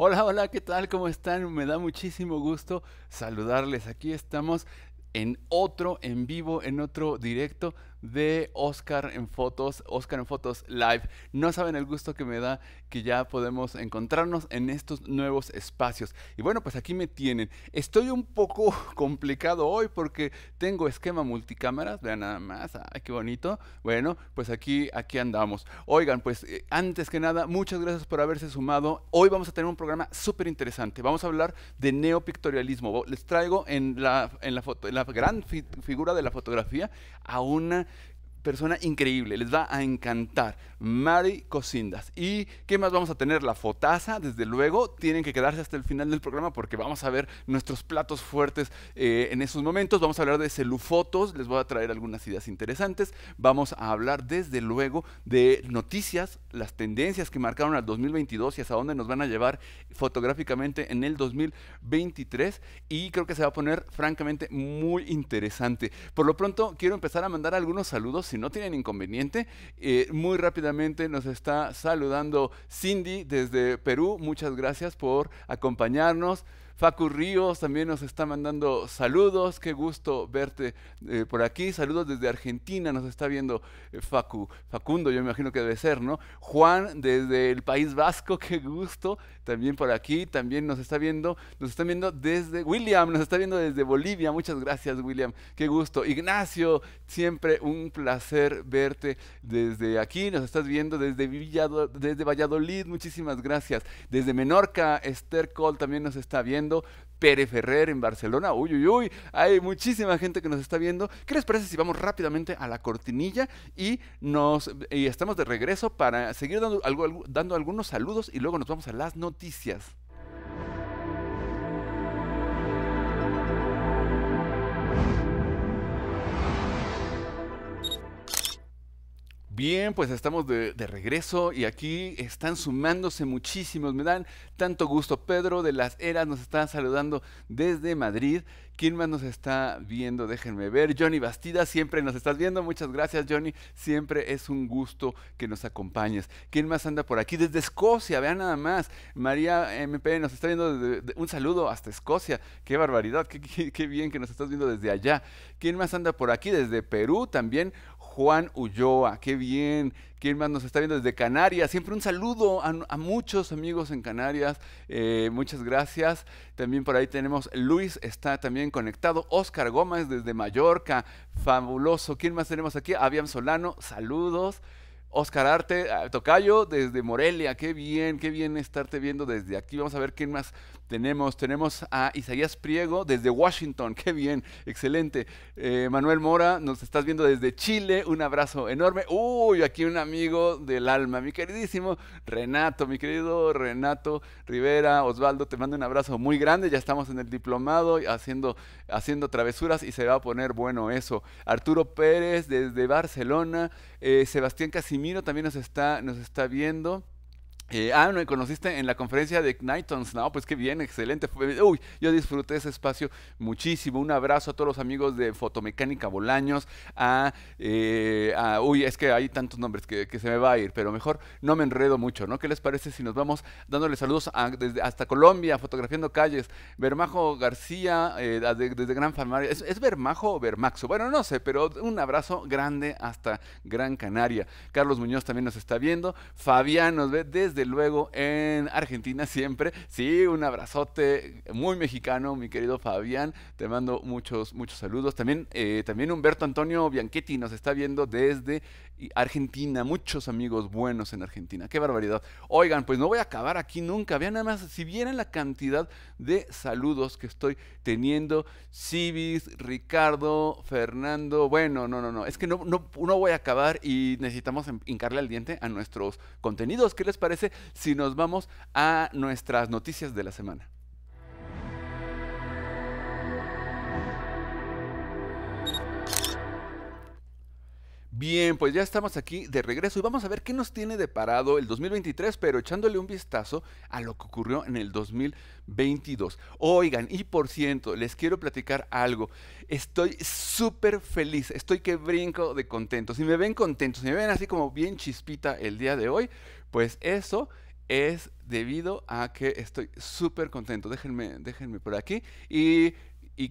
Hola, hola, ¿qué tal? ¿Cómo están? Me da muchísimo gusto saludarles. Aquí estamos en otro en vivo, en otro directo de Oscar en Fotos, Oscar en Fotos Live. No saben el gusto que me da que ya podemos encontrarnos en estos nuevos espacios. Y bueno, pues aquí me tienen. Estoy un poco complicado hoy porque tengo esquema multicámaras, vean nada más, ay, qué bonito. Bueno, pues aquí, aquí andamos. Oigan, pues eh, antes que nada, muchas gracias por haberse sumado. Hoy vamos a tener un programa súper interesante. Vamos a hablar de neopictorialismo. Les traigo en la, en la, foto, la gran figura de la fotografía a una persona increíble, les va a encantar. Mari Cocindas, ¿Y qué más vamos a tener? La fotaza, desde luego, tienen que quedarse hasta el final del programa porque vamos a ver nuestros platos fuertes eh, en esos momentos. Vamos a hablar de celufotos, les voy a traer algunas ideas interesantes. Vamos a hablar, desde luego, de noticias, las tendencias que marcaron al 2022 y hasta dónde nos van a llevar fotográficamente en el 2023. Y creo que se va a poner, francamente, muy interesante. Por lo pronto, quiero empezar a mandar algunos saludos no tienen inconveniente. Eh, muy rápidamente nos está saludando Cindy desde Perú. Muchas gracias por acompañarnos. Facu Ríos también nos está mandando saludos. Qué gusto verte eh, por aquí. Saludos desde Argentina, nos está viendo eh, Facu, Facundo, yo me imagino que debe ser, ¿no? Juan desde el País Vasco, qué gusto. También por aquí, también nos está viendo, nos están viendo desde William, nos está viendo desde Bolivia. Muchas gracias, William. Qué gusto. Ignacio, siempre un placer verte desde aquí. Nos estás viendo desde, Villado, desde Valladolid. Muchísimas gracias. Desde Menorca, Esther Cole también nos está viendo. Pere Ferrer en Barcelona, uy, uy, uy, hay muchísima gente que nos está viendo. ¿Qué les parece si vamos rápidamente a la cortinilla y nos estamos de regreso para seguir dando, algo, dando algunos saludos y luego nos vamos a las noticias? Bien, pues estamos de, regreso y aquí están sumándose muchísimos. Me dan tanto gusto. Pedro de las Eras nos está saludando desde Madrid. ¿Quién más nos está viendo? Déjenme ver. Johnny Bastida, siempre nos estás viendo. Muchas gracias, Johnny. Siempre es un gusto que nos acompañes. ¿Quién más anda por aquí? Desde Escocia, vean nada más. María MP nos está viendo desde, un saludo hasta Escocia. Qué barbaridad, qué, qué bien que nos estás viendo desde allá. ¿Quién más anda por aquí? Desde Perú también. Juan Ulloa, qué bien. ¿Quién más nos está viendo desde Canarias? Siempre un saludo a, muchos amigos en Canarias. Eh, muchas gracias. También por ahí tenemos Luis, está también conectado. Oscar Gómez desde Mallorca, fabuloso. ¿Quién más tenemos aquí? Aviam Solano, saludos. Oscar Arte, ah, Tocayo, desde Morelia, qué bien, qué bien estarte viendo desde aquí. Vamos a ver quién más tenemos, tenemos a Isaías Priego desde Washington. Qué bien, excelente. Eh, Manuel Mora, nos estás viendo desde Chile. Un abrazo enorme. Uy, aquí un amigo del alma, mi queridísimo Renato, mi querido Renato Rivera. Osvaldo, te mando un abrazo muy grande. Ya estamos en el diplomado haciendo, haciendo travesuras y se va a poner bueno eso. Arturo Pérez desde Barcelona. Eh, Sebastián Casimiro también nos está, nos está viendo. Eh, ah, ah, me conociste en la conferencia de Knightons, no, pues qué bien, excelente. Uy, yo disfruté ese espacio muchísimo. Un abrazo a todos los amigos de Fotomecánica Bolaños. A, eh, uy, es que hay tantos nombres que, se me va a ir, pero mejor no me enredo mucho, ¿no? ¿Qué les parece si nos vamos dándole saludos desde, hasta Colombia, fotografiando calles? Bermajo García, eh, desde, Gran Farmario? ¿Es, ¿Es, Bermajo o Bermaxo? Bueno, no sé, pero un abrazo grande hasta Gran Canaria. Carlos Muñoz también nos está viendo. Fabián nos ve desde luego en Argentina siempre. Sí, un abrazote muy mexicano, mi querido Fabián. Te mando muchos, muchos saludos. También, eh, también Humberto Antonio Bianchetti nos está viendo desde Argentina. Muchos amigos buenos en Argentina. Qué barbaridad. Oigan, pues no voy a acabar aquí nunca. Vean nada más, si vieran la cantidad de saludos que estoy teniendo. Civis, Ricardo, Fernando. Bueno, no, no, no. Es que no, no, no voy a acabar y necesitamos hincarle al diente a nuestros contenidos. ¿Qué les parece? si nos vamos a nuestras noticias de la semana? Bien, pues ya estamos aquí de regreso y vamos a ver qué nos tiene de parado el 2023, pero echándole un vistazo a lo que ocurrió en el 2022. Oigan, y por cierto, les quiero platicar algo. Estoy súper feliz, estoy que brinco de contento. Si me ven contento, si me ven así como bien chispita el día de hoy, pues eso es debido a que estoy súper contento. Déjenme, déjenme por aquí. Y,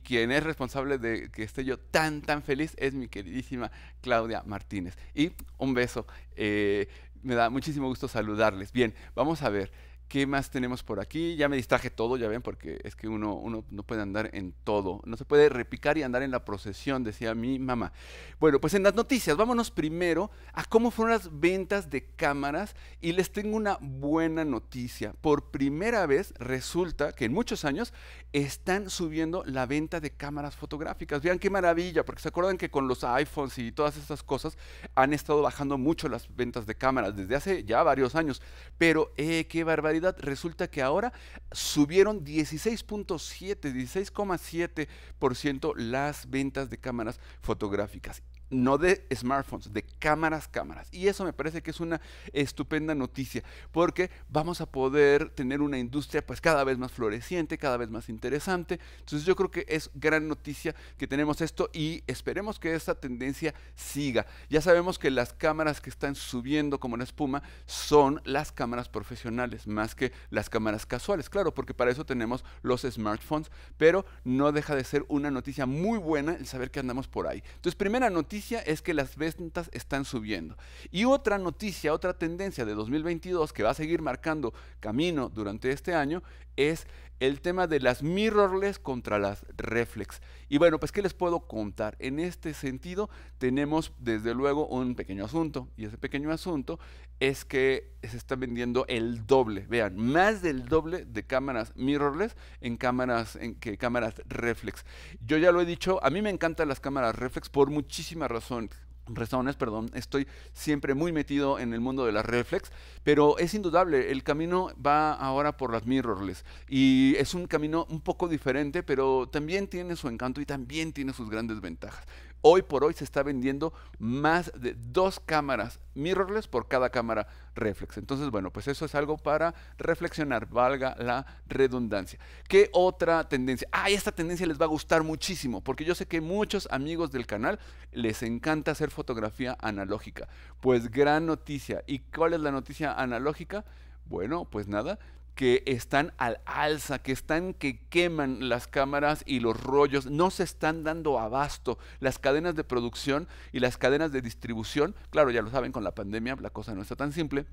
quien es responsable de que esté yo tan, tan feliz es mi queridísima Claudia Martínez. Y un beso. Eh, me da muchísimo gusto saludarles. Bien, vamos a ver. ¿Qué más tenemos por aquí? Ya me distraje todo, ya ven, porque es que uno, no puede andar en todo. No se puede repicar y andar en la procesión, decía mi mamá. Bueno, pues en las noticias, vámonos primero a cómo fueron las ventas de cámaras y les tengo una buena noticia. Por primera vez resulta que en muchos años están subiendo la venta de cámaras fotográficas. Vean qué maravilla, porque se acuerdan que con los iPhones y todas estas cosas han estado bajando mucho las ventas de cámaras desde hace ya varios años. Pero, eh, qué barbaridad resulta que ahora subieron 16.7, 16,7% las ventas de cámaras fotográficas no de smartphones, de cámaras, cámaras. Y eso me parece que es una estupenda noticia, porque vamos a poder tener una industria pues cada vez más floreciente, cada vez más interesante. Entonces yo creo que es gran noticia que tenemos esto y esperemos que esta tendencia siga. Ya sabemos que las cámaras que están subiendo como la espuma son las cámaras profesionales, más que las cámaras casuales, claro, porque para eso tenemos los smartphones, pero no deja de ser una noticia muy buena el saber que andamos por ahí. Entonces, primera noticia es que las ventas están subiendo. Y otra noticia, otra tendencia de 2022 que va a seguir marcando camino durante este año es el tema de las mirrorless contra las reflex. Y bueno, pues ¿qué les puedo contar? En este sentido tenemos desde luego un pequeño asunto y ese pequeño asunto es que se está vendiendo el doble, vean, más del doble de cámaras mirrorless en cámaras en que cámaras reflex. Yo ya lo he dicho, a mí me encantan las cámaras reflex por muchísimas razones razones, perdón, estoy siempre muy metido en el mundo de las reflex, pero es indudable, el camino va ahora por las mirrorless y es un camino un poco diferente, pero también tiene su encanto y también tiene sus grandes ventajas. Hoy por hoy se está vendiendo más de dos cámaras mirrorless por cada cámara reflex. Entonces, bueno, pues eso es algo para reflexionar, valga la redundancia. ¿Qué otra tendencia? Ah, esta tendencia les va a gustar muchísimo, porque yo sé que muchos amigos del canal les encanta hacer fotografía analógica. Pues gran noticia. ¿Y cuál es la noticia analógica? Bueno, pues nada, que están al alza, que están que queman las cámaras y los rollos, no se están dando abasto. Las cadenas de producción y las cadenas de distribución, claro, ya lo saben, con la pandemia la cosa no está tan simple,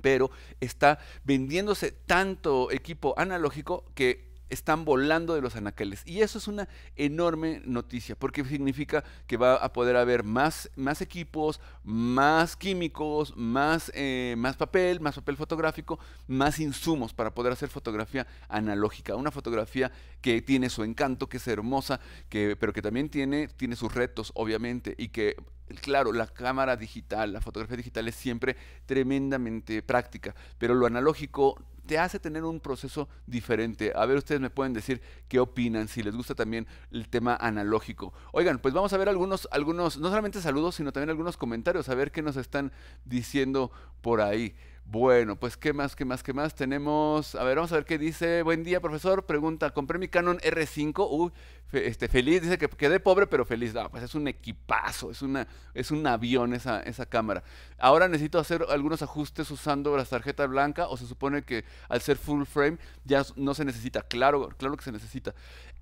pero está vendiéndose tanto equipo analógico que están volando de los anaqueles. Y eso es una enorme noticia, porque significa que va a poder haber más, más equipos, más químicos, más, eh, más papel, más papel fotográfico, más insumos para poder hacer fotografía analógica. Una fotografía que tiene su encanto, que es hermosa, que, pero que también tiene, tiene sus retos, obviamente, y que claro, la cámara digital, la fotografía digital es siempre tremendamente práctica, pero lo analógico te hace tener un proceso diferente. A ver, ustedes me pueden decir qué opinan, si les gusta también el tema analógico. Oigan, pues vamos a ver algunos, algunos, no solamente saludos, sino también algunos comentarios, a ver qué nos están diciendo por ahí. Bueno, pues qué más, qué más, qué más. Tenemos, a ver, vamos a ver qué dice. Buen día, profesor. Pregunta, compré mi Canon R5. Uy, este, feliz. Dice que quedé pobre, pero feliz. No, pues es un equipazo, es, una, es un avión esa, esa cámara. Ahora necesito hacer algunos ajustes usando la tarjeta blanca o se supone que al ser full frame ya no se necesita. Claro, claro que se necesita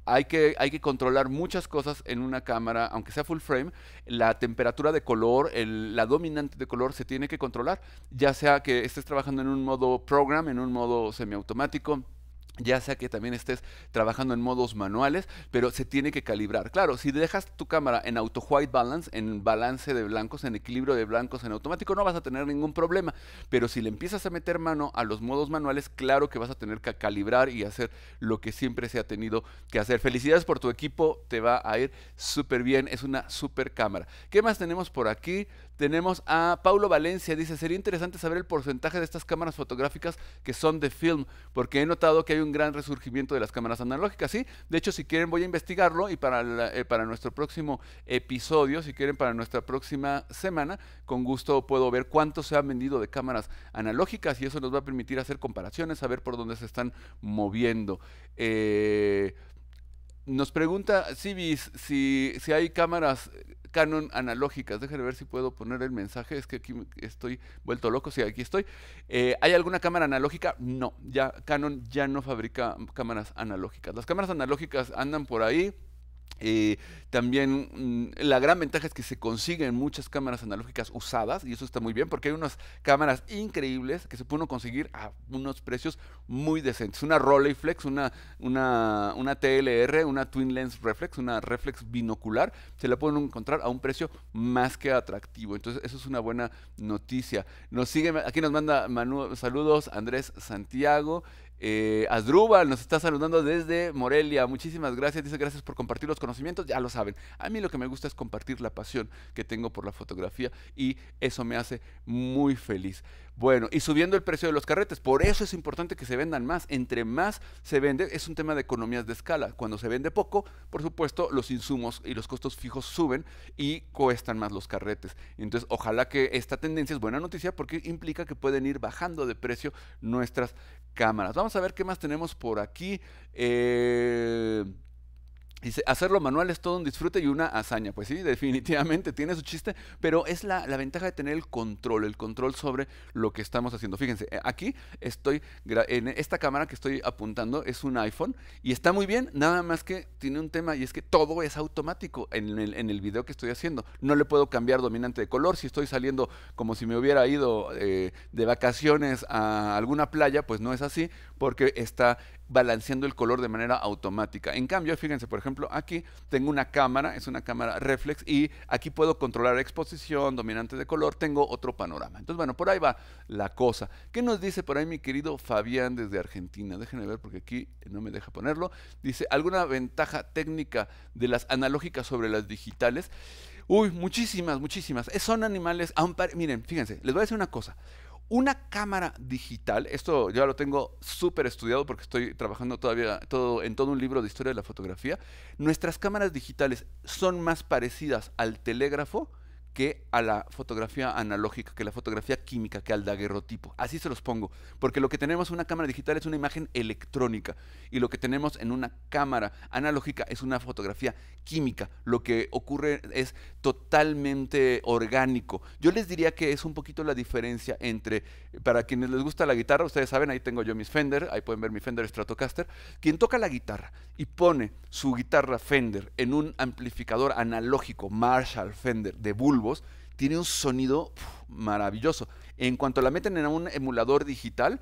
hay que, hay que controlar muchas cosas en una cámara, aunque sea full frame, la temperatura de color, la dominante de color se tiene que controlar, ya sea que estés trabajando en un modo program, en un modo semiautomático, ya sea que también estés trabajando en modos manuales, pero se tiene que calibrar. Claro, si dejas tu cámara en auto white balance, en balance de blancos, en equilibrio de blancos en automático, no vas a tener ningún problema. Pero si le empiezas a meter mano a los modos manuales, claro que vas a tener que calibrar y hacer lo que siempre se ha tenido que hacer. Felicidades por tu equipo, te va a ir súper bien, es una súper cámara. ¿Qué más tenemos por aquí? Tenemos a Paulo Valencia, dice, sería interesante saber el porcentaje de estas cámaras fotográficas que son de film, porque he notado que hay un gran resurgimiento de las cámaras analógicas, ¿sí? De hecho, si quieren voy a investigarlo y para, eh, para nuestro próximo episodio, si quieren para nuestra próxima semana, con gusto puedo ver cuánto se han vendido de cámaras analógicas y eso nos va a permitir hacer comparaciones, saber por dónde se están moviendo. Eh, nos pregunta Civis si, si hay cámaras canon analógicas. Déjenme ver si puedo poner el mensaje. Es que aquí estoy vuelto loco. Sí, aquí estoy. Eh, ¿Hay alguna cámara analógica? No, ya Canon ya no fabrica cámaras analógicas. Las cámaras analógicas andan por ahí. Eh, también mm, la gran ventaja es que se consiguen muchas cámaras analógicas usadas y eso está muy bien porque hay unas cámaras increíbles que se pueden conseguir a unos precios muy decentes. Una Rolleiflex, una, una, una TLR, una Twin Lens Reflex, una Reflex binocular, se la pueden encontrar a un precio más que atractivo. Entonces eso es una buena noticia. Nos sigue, aquí nos manda Manu, saludos Andrés Santiago. Eh, Asdrúbal nos está saludando desde Morelia. Muchísimas gracias. Dice gracias por compartir los conocimientos. Ya lo saben. A mí lo que me gusta es compartir la pasión que tengo por la fotografía y eso me hace muy feliz. Bueno, y subiendo el precio de los carretes. Por eso es importante que se vendan más. Entre más se vende, es un tema de economías de escala. Cuando se vende poco, por supuesto, los insumos y los costos fijos suben y cuestan más los carretes. Entonces, ojalá que esta tendencia es buena noticia porque implica que pueden ir bajando de precio nuestras cámaras. Vamos a ver qué más tenemos por aquí. Eh Dice, hacerlo manual es todo un disfrute y una hazaña. Pues sí, definitivamente tiene su chiste, pero es la, ventaja de tener el control, el control sobre lo que estamos haciendo. Fíjense, eh, aquí estoy, en esta cámara que estoy apuntando es un iPhone y está muy bien, nada más que tiene un tema y es que todo es automático en el, en el video que estoy haciendo. No le puedo cambiar dominante de color. Si estoy saliendo como si me hubiera ido eh, de vacaciones a alguna playa, pues no es así porque está balanceando el color de manera automática. En cambio, fíjense, por ejemplo, aquí tengo una cámara, es una cámara reflex y aquí puedo controlar exposición, dominante de color, tengo otro panorama. Entonces, bueno, por ahí va la cosa. ¿Qué nos dice por ahí mi querido Fabián desde Argentina? Déjenme ver porque aquí no me deja ponerlo. Dice, ¿alguna ventaja técnica de las analógicas sobre las digitales? Uy, muchísimas, muchísimas. Son animales, miren, fíjense, les voy a decir una cosa. Una cámara digital, esto ya lo tengo súper estudiado porque estoy trabajando todavía todo, en todo un libro de historia de la fotografía. Nuestras cámaras digitales son más parecidas al telégrafo que a la fotografía analógica, que la fotografía química, que al daguerrotipo. Así se los pongo, porque lo que tenemos en una cámara digital es una imagen electrónica y lo que tenemos en una cámara analógica es una fotografía química. Lo que ocurre es totalmente orgánico. Yo les diría que es un poquito la diferencia entre, para quienes les gusta la guitarra, ustedes saben, ahí tengo yo mis Fender, ahí pueden ver mi Fender Stratocaster, quien toca la guitarra y pone su guitarra Fender en un amplificador analógico Marshall Fender de bulbo, tiene un sonido maravilloso. En cuanto la meten en un emulador digital,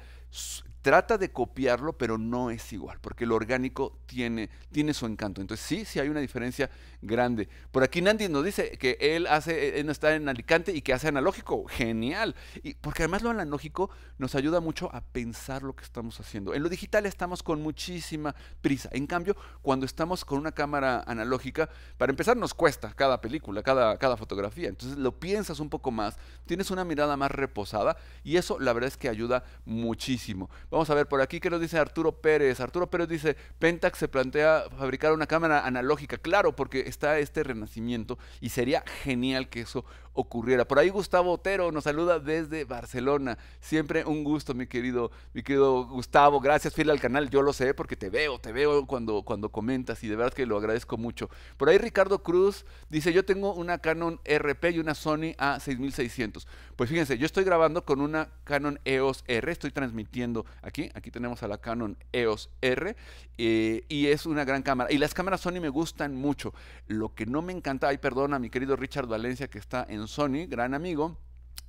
trata de copiarlo, pero no es igual, porque lo orgánico tiene, tiene su encanto. Entonces sí, sí hay una diferencia grande. Por aquí Nandi nos dice que él hace, está en Alicante y que hace analógico. Genial. Y porque además lo analógico nos ayuda mucho a pensar lo que estamos haciendo. En lo digital estamos con muchísima prisa. En cambio, cuando estamos con una cámara analógica, para empezar nos cuesta cada película, cada, cada fotografía. Entonces lo piensas un poco más, tienes una mirada más reposada y eso la verdad es que ayuda muchísimo. Vamos a ver por aquí qué nos dice Arturo Pérez. Arturo Pérez dice, Pentax se plantea fabricar una cámara analógica. Claro, porque está este renacimiento y sería genial que eso ocurriera. Por ahí Gustavo Otero nos saluda desde Barcelona. Siempre un gusto, mi querido, mi querido Gustavo. Gracias, fiel al canal. Yo lo sé porque te veo, te veo cuando, cuando comentas y de verdad que lo agradezco mucho. Por ahí Ricardo Cruz dice, yo tengo una Canon RP y una Sony A6600. Pues fíjense, yo estoy grabando con una Canon EOS R, estoy transmitiendo aquí, aquí tenemos a la Canon EOS R eh, y es una gran cámara. Y las cámaras Sony me gustan mucho. Lo que no me encanta, ay perdona, mi querido Richard Valencia que está en Sony, gran amigo.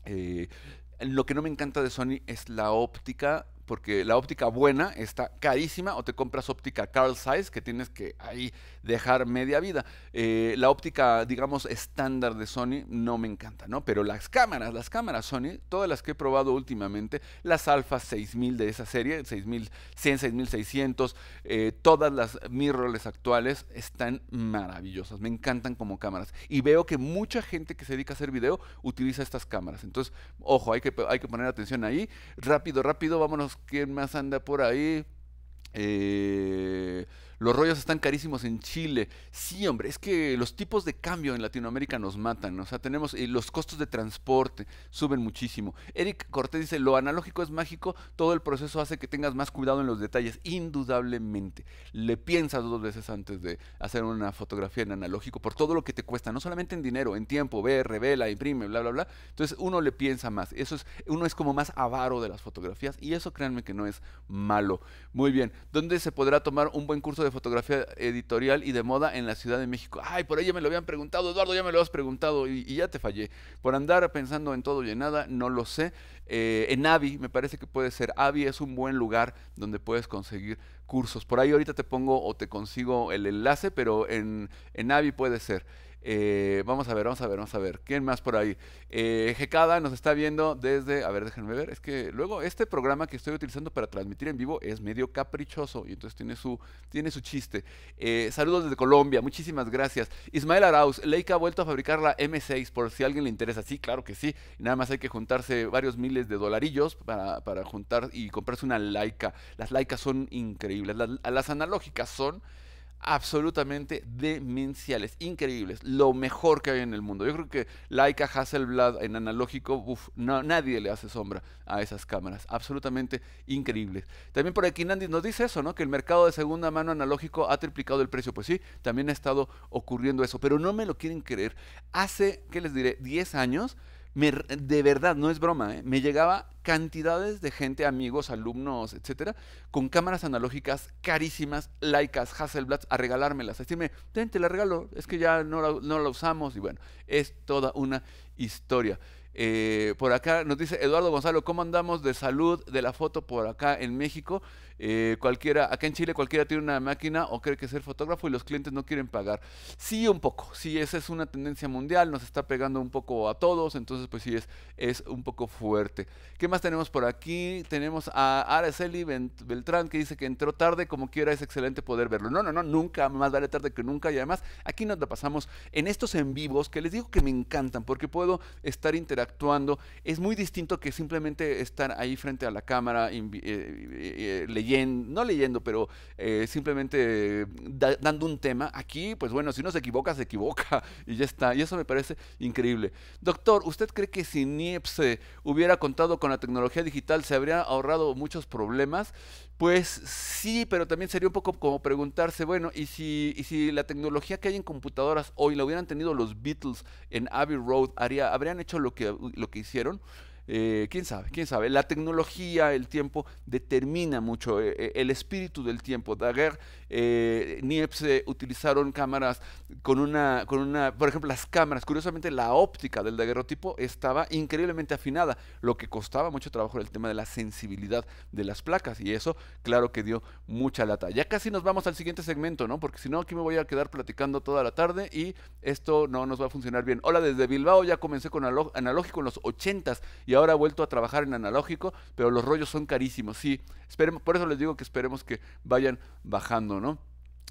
Eh, lo que no me encanta de Sony es la óptica porque la óptica buena está carísima o te compras óptica Carl Zeiss que tienes que ahí dejar media vida. Eh, la óptica, digamos, estándar de Sony no me encanta, ¿no? Pero las cámaras, las cámaras Sony, todas las que he probado últimamente, las Alpha 6000 de esa serie, 6100, 6600, eh, todas las mirrorless actuales están maravillosas, me encantan como cámaras. Y veo que mucha gente que se dedica a hacer video utiliza estas cámaras. Entonces, ojo, hay que, hay que poner atención ahí. Rápido, rápido, vámonos quién más anda por ahí. Eh, los rollos están carísimos en Chile. Sí, hombre, es que los tipos de cambio en Latinoamérica nos matan. O sea, tenemos y eh, los costos de transporte suben muchísimo. Eric Cortés dice, lo analógico es mágico, todo el proceso hace que tengas más cuidado en los detalles, indudablemente. Le piensas dos veces antes de hacer una fotografía en analógico por todo lo que te cuesta, no solamente en dinero, en tiempo, ve, revela, imprime, bla, bla, bla. Entonces uno le piensa más. Eso es, uno es como más avaro de las fotografías y eso créanme que no es malo. Muy bien, ¿dónde se podrá tomar un buen curso de de fotografía editorial y de moda en la Ciudad de México. Ay, por ahí ya me lo habían preguntado, Eduardo, ya me lo has preguntado y, ya te fallé. Por andar pensando en todo y en nada, no lo sé. Eh, en Avi, me parece que puede ser. Avi es un buen lugar donde puedes conseguir cursos. Por ahí ahorita te pongo o te consigo el enlace, pero en, en Avi puede ser. Eh, vamos a ver, vamos a ver, vamos a ver. ¿Quién más por ahí? Eh, nos está viendo desde. A ver, déjenme ver. Es que luego este programa que estoy utilizando para transmitir en vivo es medio caprichoso y entonces tiene su, tiene su chiste. Eh, saludos desde Colombia, muchísimas gracias. Ismael Arauz, Leica ha vuelto a fabricar la M6 por si a alguien le interesa. Sí, claro que sí. Nada más hay que juntarse varios miles de dolarillos para, para juntar y comprarse una Leica. Las Laicas son increíbles. las analógicas son absolutamente demenciales, increíbles, lo mejor que hay en el mundo. Yo creo que Leica Hasselblad en analógico, nadie le hace sombra a esas cámaras, absolutamente increíbles. También por aquí Nandi nos dice eso, ¿no? Que el mercado de segunda mano analógico ha triplicado el precio. Pues sí, también ha estado ocurriendo eso, pero no me lo quieren creer. Hace, ¿qué les diré? 10 años de verdad, no es broma, ¿eh? me llegaba cantidades de gente, amigos, alumnos, etcétera, con cámaras analógicas carísimas, laicas, Hasselblad, a regalármelas, a decirme, ten, te la regalo, es que ya no la, no la usamos, y bueno, es toda una historia. Eh, por acá nos dice Eduardo Gonzalo, ¿cómo andamos de salud de la foto por acá en México? Eh, cualquiera, acá en Chile cualquiera tiene una máquina o cree que ser fotógrafo y los clientes no quieren pagar. Sí, un poco, sí, esa es una tendencia mundial, nos está pegando un poco a todos, entonces pues sí, es, es un poco fuerte. ¿Qué más tenemos por aquí? Tenemos a Araceli Beltrán que dice que entró tarde, como quiera es excelente poder verlo. No, no, no, nunca, más vale tarde que nunca y además aquí nos la pasamos en estos en vivos que les digo que me encantan porque puedo estar interactuando, es muy distinto que simplemente estar ahí frente a la cámara leyendo eh, eh, no leyendo, pero eh, simplemente dando un tema. Aquí, pues bueno, si uno se equivoca, se equivoca y ya está. Y eso me parece increíble. Doctor, ¿usted cree que si Niepce hubiera contado con la tecnología digital se habría ahorrado muchos problemas? Pues sí, pero también sería un poco como preguntarse, bueno, ¿y si, y si la tecnología que hay en computadoras hoy la hubieran tenido los Beatles en Abbey Road, haría, ¿habrían hecho lo que, lo que hicieron? Eh, ¿Quién sabe? ¿Quién sabe? La tecnología, el tiempo determina mucho eh, eh, el espíritu del tiempo. Daguerre eh, Niepce eh, utilizaron cámaras con una, con una, por ejemplo, las cámaras, curiosamente la óptica del daguerrotipo estaba increíblemente afinada, lo que costaba mucho trabajo el tema de la sensibilidad de las placas y eso, claro que dio mucha lata. Ya casi nos vamos al siguiente segmento, ¿no? Porque si no, aquí me voy a quedar platicando toda la tarde y esto no nos va a funcionar bien. Hola, desde Bilbao ya comencé con analógico en los 80 y ahora he vuelto a trabajar en analógico, pero los rollos son carísimos, sí. Esperemos, por eso les digo que esperemos que vayan bajando.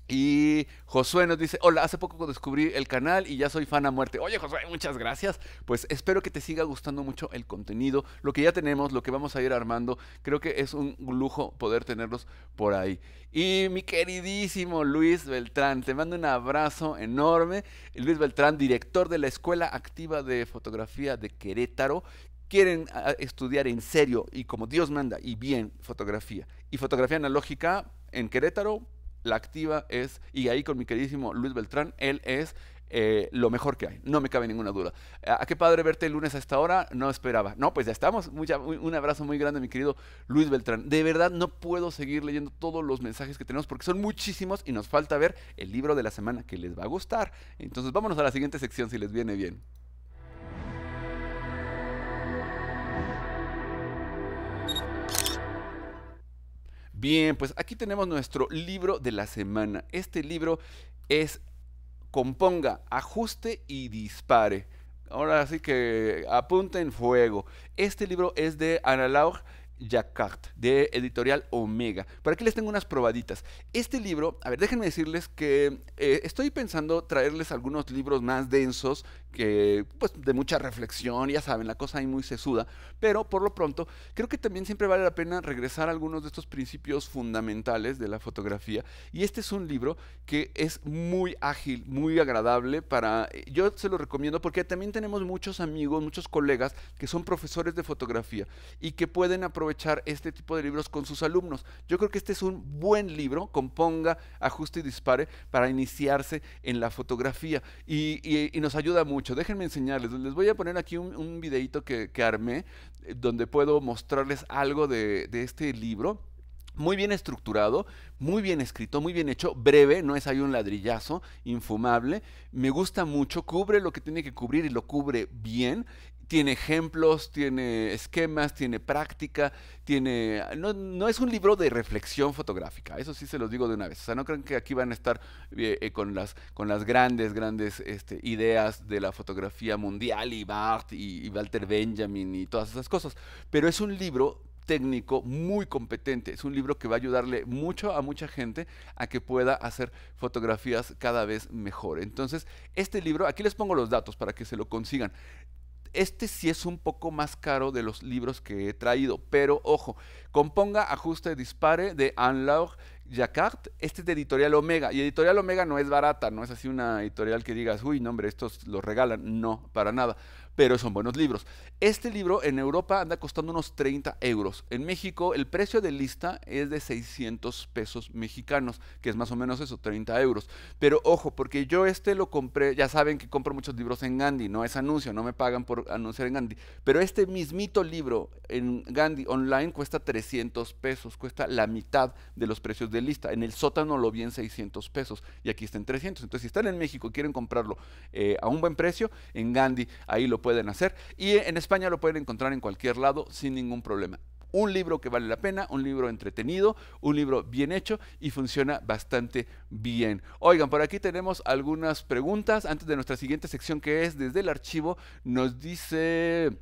Y Josué nos dice, hola, hace poco descubrí el canal y ya soy fan a muerte. Oye Josué, muchas gracias. Pues espero que te siga gustando mucho el contenido, lo que ya tenemos, lo que vamos a ir armando. Creo que es un lujo poder tenerlos por ahí. Y mi queridísimo Luis Beltrán, te mando un abrazo enorme. Luis Beltrán, director de la Escuela Activa de Fotografía de Querétaro, quieren ah, estudiar en serio y como Dios manda y bien fotografía y fotografía analógica en Querétaro, la activa es, y ahí con mi queridísimo Luis Beltrán, él es eh, lo mejor que hay, no me cabe ninguna duda. ¿A ah, ah, qué padre verte el lunes a esta hora? No esperaba. No, pues ya estamos. un abrazo muy grande, mi querido Luis Beltrán. De verdad, no puedo seguir leyendo todos los mensajes que tenemos porque son muchísimos y nos falta ver el libro de la semana que les va a gustar. Entonces, vámonos a la siguiente sección si les viene bien. Bien, pues aquí tenemos nuestro libro de la semana. Este libro es Componga, ajuste y dispare. Ahora sí que apunten en fuego. Este libro es de Laura Jacquard, de editorial Omega. Para que les tengo unas probaditas. Este libro, a ver, déjenme decirles que eh, estoy pensando traerles algunos libros más densos que, pues, de mucha reflexión, ya saben, la cosa ahí muy sesuda, pero por lo pronto creo que también siempre vale la pena regresar a algunos de estos principios fundamentales de la fotografía y este es un libro que es muy ágil, muy agradable para, eh, yo se lo recomiendo porque también tenemos muchos amigos, muchos colegas que son profesores de fotografía y que pueden aprovechar este tipo de libros con sus alumnos. Yo creo que este es un buen libro, componga, ajuste y dispare para iniciarse en la fotografía y nos ayuda mucho Déjenme enseñarles. Les voy a poner aquí un, un videito que, armé eh, donde puedo mostrarles algo de este libro muy bien estructurado, muy bien escrito, muy bien hecho, breve, no es ahí un ladrillazo infumable, me gusta mucho, cubre lo que tiene que cubrir y lo cubre bien tiene ejemplos, tiene esquemas, tiene práctica, tiene... No, es un libro de reflexión fotográfica, eso sí se los digo de una vez. O sea, no crean que aquí van a estar eh, eh, con, las, con las grandes, grandes este, ideas de la fotografía mundial y Bart y Walter Benjamin y todas esas cosas. Pero es un libro técnico muy competente. Es un libro que va a ayudarle mucho a mucha gente a que pueda hacer fotografías cada vez mejor. Entonces, este libro, aquí les pongo los datos para que se lo consigan. Este sí es un poco más caro de los libros que he traído, pero ojo, componga, ajuste, dispare de Anne-Laure Jacquard. Este es de Editorial Omega y Editorial Omega no es barata, no es así una editorial que digas, uy, no, hombre, estos los regalan. No, para nada pero son buenos libros. Este libro en Europa anda costando unos 30 euros. En México el precio de lista es de 600 pesos mexicanos, que es más o menos eso, 30 euros. Pero ojo, porque yo este lo compré, ya saben que compro muchos libros en Gandhi, no es anuncio, no me pagan por anunciar en Gandhi. Pero este mismito libro en Gandhi online cuesta 300 pesos, cuesta la mitad de los precios de lista. En el sótano lo vi en 600 pesos y aquí está en 300. Entonces si están en México y quieren comprarlo eh, a un buen precio, en Gandhi ahí lo pueden hacer. Y en España lo pueden encontrar en cualquier lado sin ningún problema. Un libro que vale la pena, un libro entretenido, un libro bien hecho y funciona bastante bien. Oigan, por aquí tenemos algunas preguntas antes de nuestra siguiente sección que es desde el archivo. Nos dice...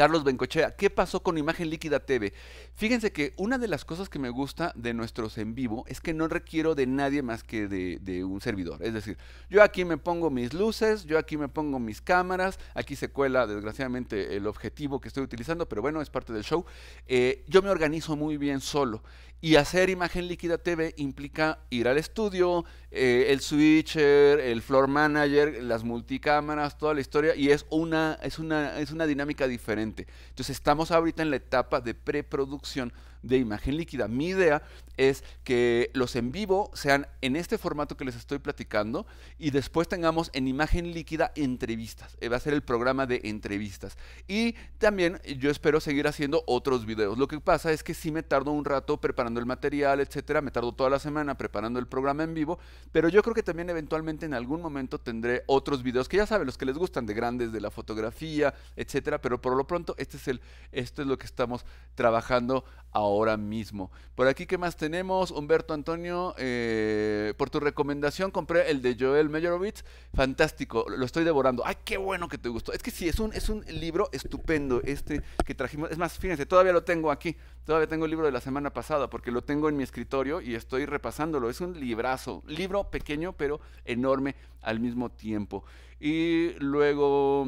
Carlos Bencochea, ¿qué pasó con Imagen Líquida TV? Fíjense que una de las cosas que me gusta de nuestros en vivo es que no requiero de nadie más que de, un servidor. Es decir, yo aquí me pongo mis luces, yo aquí me pongo mis cámaras, aquí se cuela desgraciadamente el objetivo que estoy utilizando, pero bueno, es parte del show. Eh, yo me organizo muy bien solo. Y hacer imagen líquida TV implica ir al estudio, eh, el switcher, el floor manager, las multicámaras, toda la historia, y es una, es una, es una dinámica diferente. Entonces estamos ahorita en la etapa de preproducción de imagen líquida. Mi idea es que los en vivo sean en este formato que les estoy platicando y después tengamos en imagen líquida entrevistas. Eh, va a ser el programa de entrevistas. Y también yo espero seguir haciendo otros videos. Lo que pasa es que sí me tardo un rato preparando el material, etcétera. Me tardo toda la semana preparando el programa en vivo. Pero yo creo que también eventualmente en algún momento tendré otros videos que ya saben, los que les gustan de grandes, de la fotografía, etcétera. Pero por lo pronto, este es el, esto es lo que estamos trabajando ahora mismo. Por aquí, ¿qué más tenemos? Humberto Antonio, eh, por tu recomendación compré el de Joel Meyerowitz. Fantástico, lo estoy devorando. ¡Ay, qué bueno que te gustó! Es que sí, es un, es un libro estupendo este que trajimos. Es más, fíjense, todavía lo tengo aquí. Todavía tengo el libro de la semana pasada porque lo tengo en mi escritorio y estoy repasándolo. Es un librazo. Libro pequeño, pero enorme al mismo tiempo. Y luego...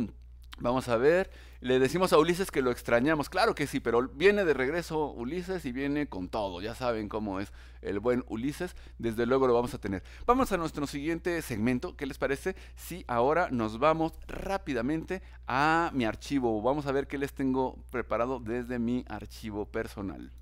Vamos a ver. Le decimos a Ulises que lo extrañamos. Claro que sí, pero viene de regreso Ulises y viene con todo. Ya saben cómo es el buen Ulises. Desde luego lo vamos a tener. Vamos a nuestro siguiente segmento. ¿Qué les parece? Si ahora nos vamos rápidamente a mi archivo. Vamos a ver qué les tengo preparado desde mi archivo personal.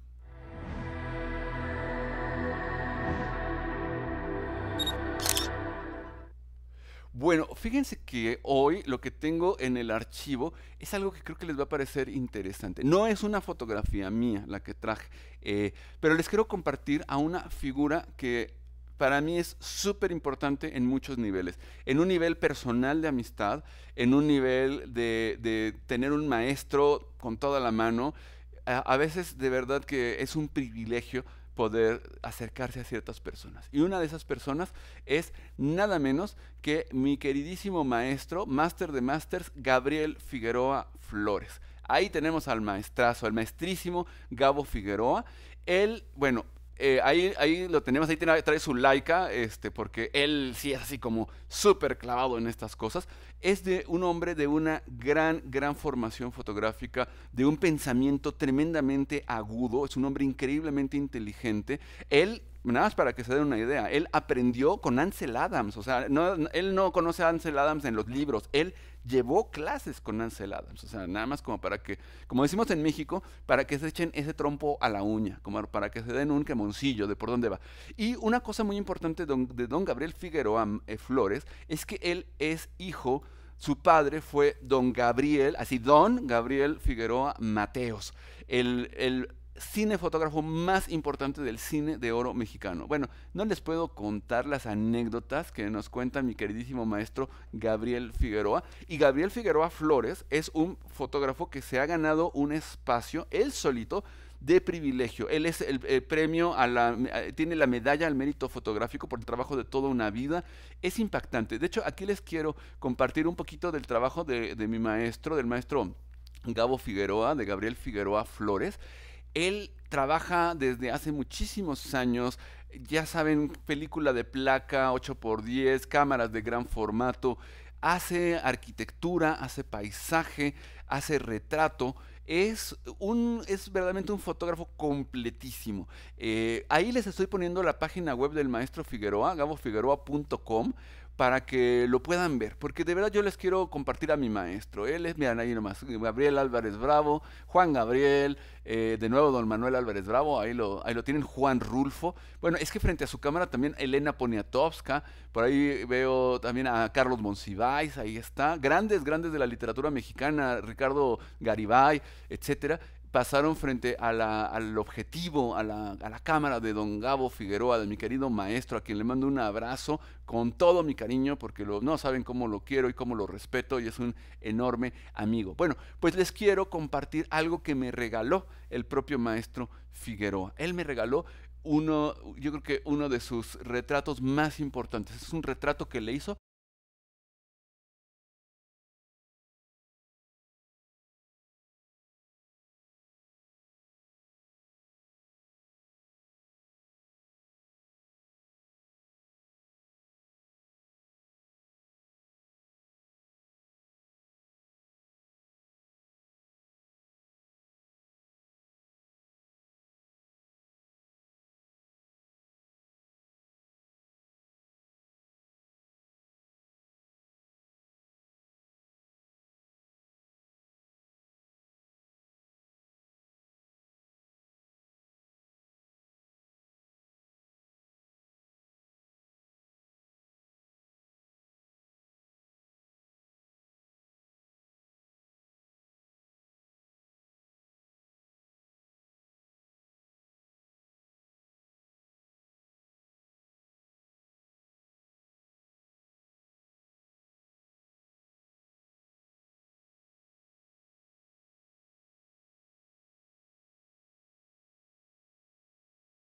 Bueno, fíjense que hoy lo que tengo en el archivo es algo que creo que les va a parecer interesante. No es una fotografía mía la que traje, eh, pero les quiero compartir a una figura que para mí es súper importante en muchos niveles. En un nivel personal de amistad, en un nivel de, tener un maestro con toda la mano. a veces de verdad que es un privilegio poder acercarse a ciertas personas. Y una de esas personas es nada menos que mi queridísimo maestro, máster de másters, Gabriel Figueroa Flores. Ahí tenemos al maestrazo, al maestrísimo Gabo Figueroa. Él, bueno, eh, ahí, lo tenemos, ahí trae su laica, este, porque él sí es así como súper clavado en estas cosas. Es de un hombre de una gran, gran formación fotográfica, de un pensamiento tremendamente agudo, es un hombre increíblemente inteligente. Él nada más para que se den una idea, él aprendió con Ansel Adams, o sea, él no conoce a Ansel Adams en los libros, él llevó clases con Ansel Adams. O sea, nada más como para que, como decimos en México, para que se echen ese trompo a la uña, como para que se den un quemoncillo de por dónde va. Y una cosa muy importante de don Gabriel Figueroa mm, eh, Flores es que él es hijo su padre fue don Gabriel, así don Gabriel Figueroa Mateos, el, el, fotógrafo más importante del cine de oro mexicano. Bueno, no les puedo contar las anécdotas que nos cuenta mi queridísimo maestro Gabriel Figueroa. Y Gabriel Figueroa Flores es un fotógrafo que se ha ganado un espacio, él solito, de privilegio. Él es el, premio a la eh, tiene la medalla al mérito fotográfico por el trabajo de toda una vida. Es impactante. De hecho, aquí les quiero compartir un poquito del trabajo de mi maestro, del maestro Gabo Figueroa, de Gabriel Figueroa Flores. Él trabaja desde hace muchísimos años, ya saben, película de placa 8x10, cámaras de gran formato, hace arquitectura, hace paisaje, hace retrato. Es, un, es verdaderamente un fotógrafo completísimo. Eh, ahí les estoy poniendo la página web del maestro Figueroa, gabofigueroa.com para que lo puedan ver, porque de verdad yo les quiero compartir a mi maestro. Él es, miren ahí nomás, Gabriel Álvarez Bravo, Juan Gabriel, eh, de nuevo don Manuel Álvarez Bravo, ahí lo, ahí lo tienen, Juan Rulfo. Bueno, es que frente a su cámara también Elena Poniatowska, por ahí veo también a Carlos Monsiváis, ahí está, grandes, grandes de la literatura mexicana, Ricardo Garibay, etcétera pasaron frente al objetivo, a la, a la, cámara de don Gabo Figueroa, de mi querido maestro, a quien le mando un abrazo con todo mi cariño, porque lo, no saben cómo lo quiero y cómo lo respeto, y es un enorme amigo. Bueno, pues les quiero compartir algo que me regaló el propio maestro Figueroa. Él me regaló uno, yo creo que uno de sus retratos más importantes. Es un retrato que le hizo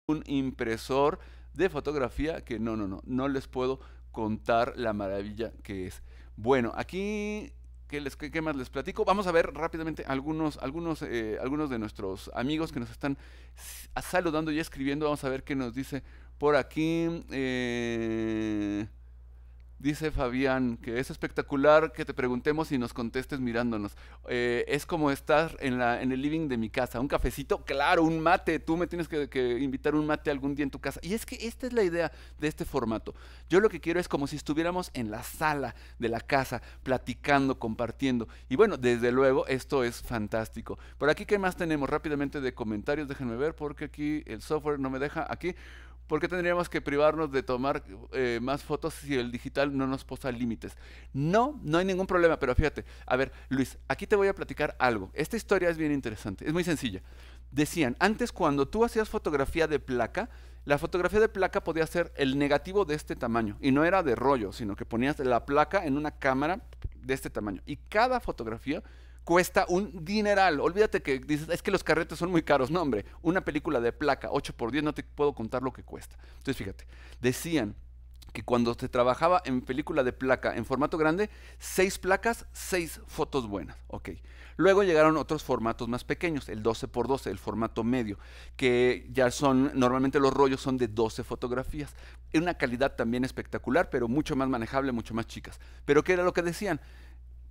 un impresor de fotografía que no, no, no, no les puedo contar la maravilla que es. Bueno, aquí, ¿qué, les, más les platico? Vamos a ver rápidamente algunos, algunos, eh, algunos de nuestros amigos que nos están saludando y escribiendo. Vamos a ver qué nos dice por aquí. Eh, Dice Fabián que es espectacular que te preguntemos y nos contestes mirándonos. Eh, es como estar en, la, en el living de mi casa. ¿Un cafecito? Claro, un mate. Tú me tienes que, que, invitar un mate algún día en tu casa. Y es que esta es la idea de este formato. Yo lo que quiero es como si estuviéramos en la sala de la casa, platicando, compartiendo. Y bueno, desde luego, esto es fantástico. Por aquí, ¿qué más tenemos? Rápidamente de comentarios, déjenme ver, porque aquí el software no me deja. Aquí. ¿Por qué tendríamos que privarnos de tomar eh, más fotos si el digital no nos posa límites? No, no hay ningún problema, pero fíjate, a ver, Luis, aquí te voy a platicar algo. Esta historia es bien interesante, es muy sencilla. Decían, antes cuando tú hacías fotografía de placa, la fotografía de placa podía ser el negativo de este tamaño, y no era de rollo, sino que ponías la placa en una cámara de este tamaño, y cada fotografía cuesta un dineral. Olvídate que dices, es que los carretes son muy caros. No, hombre, una película de placa, 8x10, no te puedo contar lo que cuesta. Entonces, fíjate, decían que cuando se trabajaba en película de placa en formato grande, seis placas, seis fotos buenas. Ok. Luego llegaron otros formatos más pequeños, el 12x12, el formato medio, que ya son, normalmente los rollos son de 12 fotografías. Una calidad también espectacular, pero mucho más manejable, mucho más chicas. Pero ¿qué era lo que decían?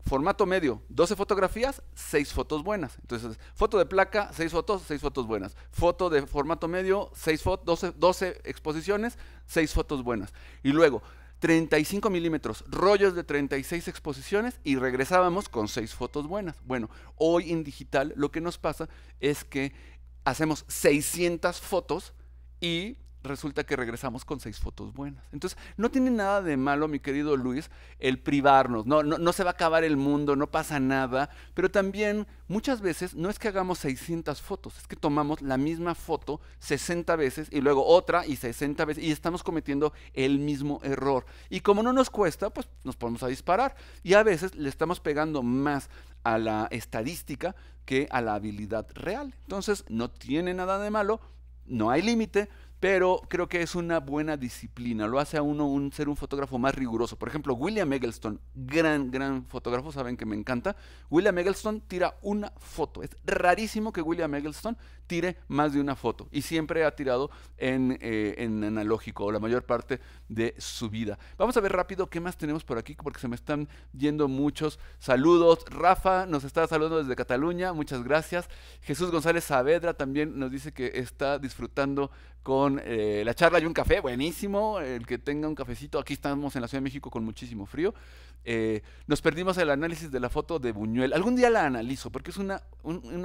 formato medio, 12 fotografías, 6 fotos buenas. Entonces, foto de placa, 6 fotos, 6 fotos buenas. Foto de formato medio, 6 12, 12, exposiciones, 6 fotos buenas. Y luego, 35 milímetros, rollos de 36 exposiciones y regresábamos con 6 fotos buenas. Bueno, hoy en digital lo que nos pasa es que hacemos 600 fotos y resulta que regresamos con seis fotos buenas. Entonces, no tiene nada de malo, mi querido Luis, el privarnos. No, no, no se va a acabar el mundo, no pasa nada. Pero también, muchas veces, no es que hagamos 600 fotos, es que tomamos la misma foto 60 veces y luego otra y 60 veces y estamos cometiendo el mismo error. Y como no nos cuesta, pues nos ponemos a disparar. Y a veces le estamos pegando más a la estadística que a la habilidad real. Entonces, no tiene nada de malo, no hay límite pero creo que es una buena disciplina, lo hace a uno ser un fotógrafo más riguroso. Por ejemplo, William Eggleston, gran, gran fotógrafo, saben que me encanta, William Eggleston tira una foto. Es rarísimo que William Eggleston tire más de una foto. Y siempre ha tirado en, eh, analógico, o la mayor parte de su vida. Vamos a ver rápido qué más tenemos por aquí, porque se me están yendo muchos saludos. Rafa nos está saludando desde Cataluña, muchas gracias. Jesús González Saavedra también nos dice que está disfrutando con eh, la charla y un café, buenísimo. El que tenga un cafecito, aquí estamos en la Ciudad de México con muchísimo frío. Eh, nos perdimos el análisis de la foto de Buñuel. Algún día la analizo porque es una,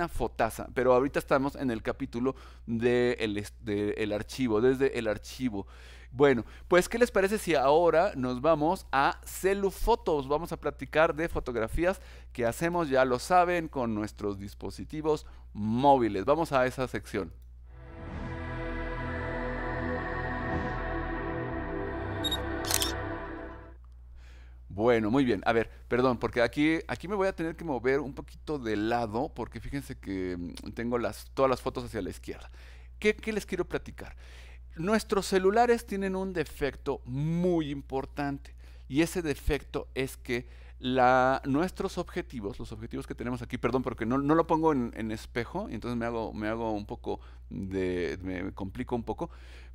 fotaza, pero ahorita estamos en el capítulo del archivo, desde el archivo. Bueno, pues ¿qué les parece si ahora nos vamos a celufotos? Vamos a platicar de fotografías que hacemos, ya lo saben, con nuestros dispositivos móviles. Vamos a esa sección. Bueno, muy bien. A ver, perdón, porque aquí, aquí me voy a tener que mover un poquito de lado, porque fíjense que mm, tengo las, todas las fotos hacia la izquierda. ¿Qué, qué les quiero platicar? Nuestros celulares tienen un defecto muy importante, y ese defecto es que nuestros objetivos, los objetivos que tenemos aquí, perdón, porque no, lo pongo en, espejo, y entonces me hago, me hago un poco de. me complico un poco,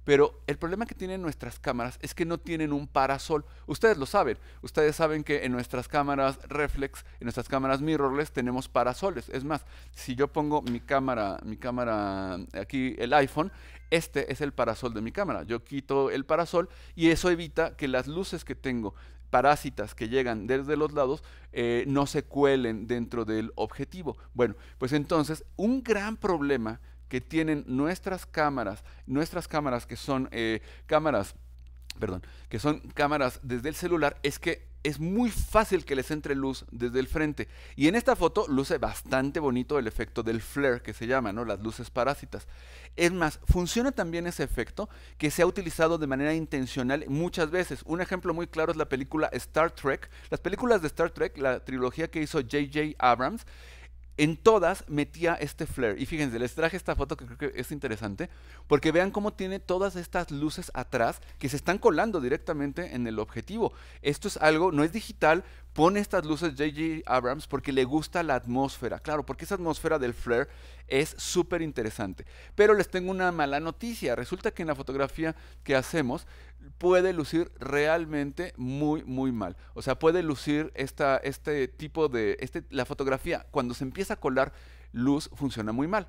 pero el problema que tienen nuestras cámaras es que no tienen un parasol. Ustedes lo saben. Ustedes saben que en nuestras cámaras reflex, en nuestras cámaras mirrorless tenemos parasoles. Es más, si yo pongo mi cámara, mi cámara aquí el iPhone, este es el parasol de mi cámara. Yo quito el parasol y eso evita que las luces que tengo parásitas que llegan desde los lados eh, no se cuelen dentro del objetivo. Bueno, pues entonces un gran problema que tienen nuestras cámaras, nuestras cámaras que son eh, cámaras, perdón, que son cámaras desde el celular, es que es muy fácil que les entre luz desde el frente. Y en esta foto luce bastante bonito el efecto del flare que se llama, ¿no? Las luces parásitas. Es más, funciona también ese efecto que se ha utilizado de manera intencional muchas veces. Un ejemplo muy claro es la película Star Trek. Las películas de Star Trek, la trilogía que hizo J.J. Abrams, en todas metía este flare. Y fíjense, les traje esta foto que creo que es interesante, porque vean cómo tiene todas estas luces atrás que se están colando directamente en el objetivo. Esto es algo, no es digital, pone estas luces JJ Abrams porque le gusta la atmósfera, claro, porque esa atmósfera del flare es súper interesante. Pero les tengo una mala noticia, resulta que en la fotografía que hacemos puede lucir realmente muy, muy mal. O sea, puede lucir esta, este tipo de... Este, la fotografía, cuando se empieza a colar luz, funciona muy mal.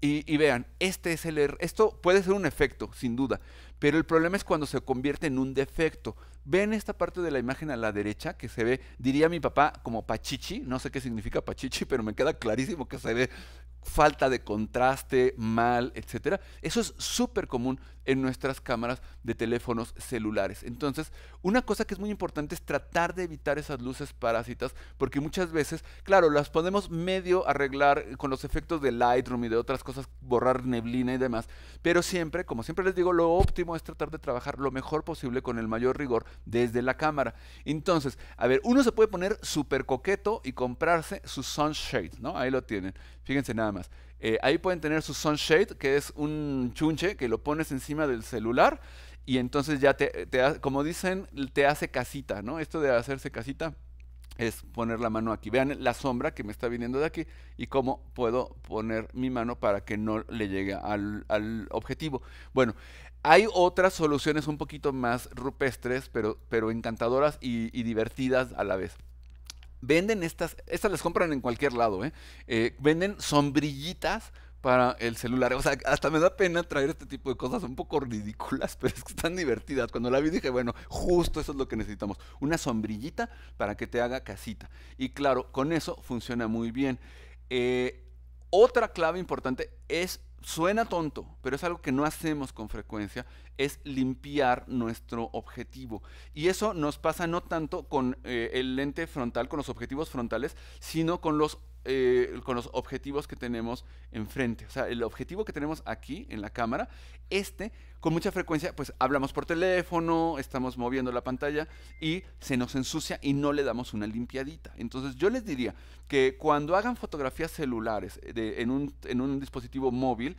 Y, y vean, este es el... Er, esto puede ser un efecto, sin duda, pero el problema es cuando se convierte en un defecto. Ven esta parte de la imagen a la derecha que se ve, diría mi papá, como pachichi. No sé qué significa pachichi, pero me queda clarísimo que se ve falta de contraste, mal, etcétera. Eso es súper común en nuestras cámaras de teléfonos celulares. Entonces, una cosa que es muy importante es tratar de evitar esas luces parásitas, porque muchas veces, claro, las podemos medio arreglar con los efectos de Lightroom y de otras cosas, borrar neblina y demás, pero siempre, como siempre les digo, lo óptimo es tratar de trabajar lo mejor posible con el mayor rigor desde la cámara. Entonces, a ver, uno se puede poner súper coqueto y comprarse su sunshade, ¿no? Ahí lo tienen. Fíjense nada más. Eh, ahí pueden tener su sunshade, que es un chunche que lo pones encima del celular y entonces ya te, te como dicen, te hace casita, ¿no? Esto de hacerse casita es poner la mano aquí. Vean la sombra que me está viniendo de aquí y cómo puedo poner mi mano para que no le llegue al, objetivo. Bueno, hay otras soluciones un poquito más rupestres, pero, pero encantadoras y, divertidas a la vez. Venden estas, estas las compran en cualquier lado, ¿eh? Eh, venden sombrillitas para el celular. O sea, hasta me da pena traer este tipo de cosas un poco ridículas, pero es que están divertidas. Cuando la vi dije, bueno, justo eso es lo que necesitamos. Una sombrillita para que te haga casita. Y claro, con eso funciona muy bien. Eh, otra clave importante es, suena tonto, pero es algo que no hacemos con frecuencia es limpiar nuestro objetivo. Y eso nos pasa no tanto con eh, el lente frontal, con los objetivos frontales, sino con los, eh, con los objetivos que tenemos enfrente. O sea, el objetivo que tenemos aquí en la cámara, este, con mucha frecuencia, pues hablamos por teléfono, estamos moviendo la pantalla y se nos ensucia y no le damos una limpiadita. Entonces yo les diría que cuando hagan fotografías celulares eh, en, un, en un dispositivo móvil,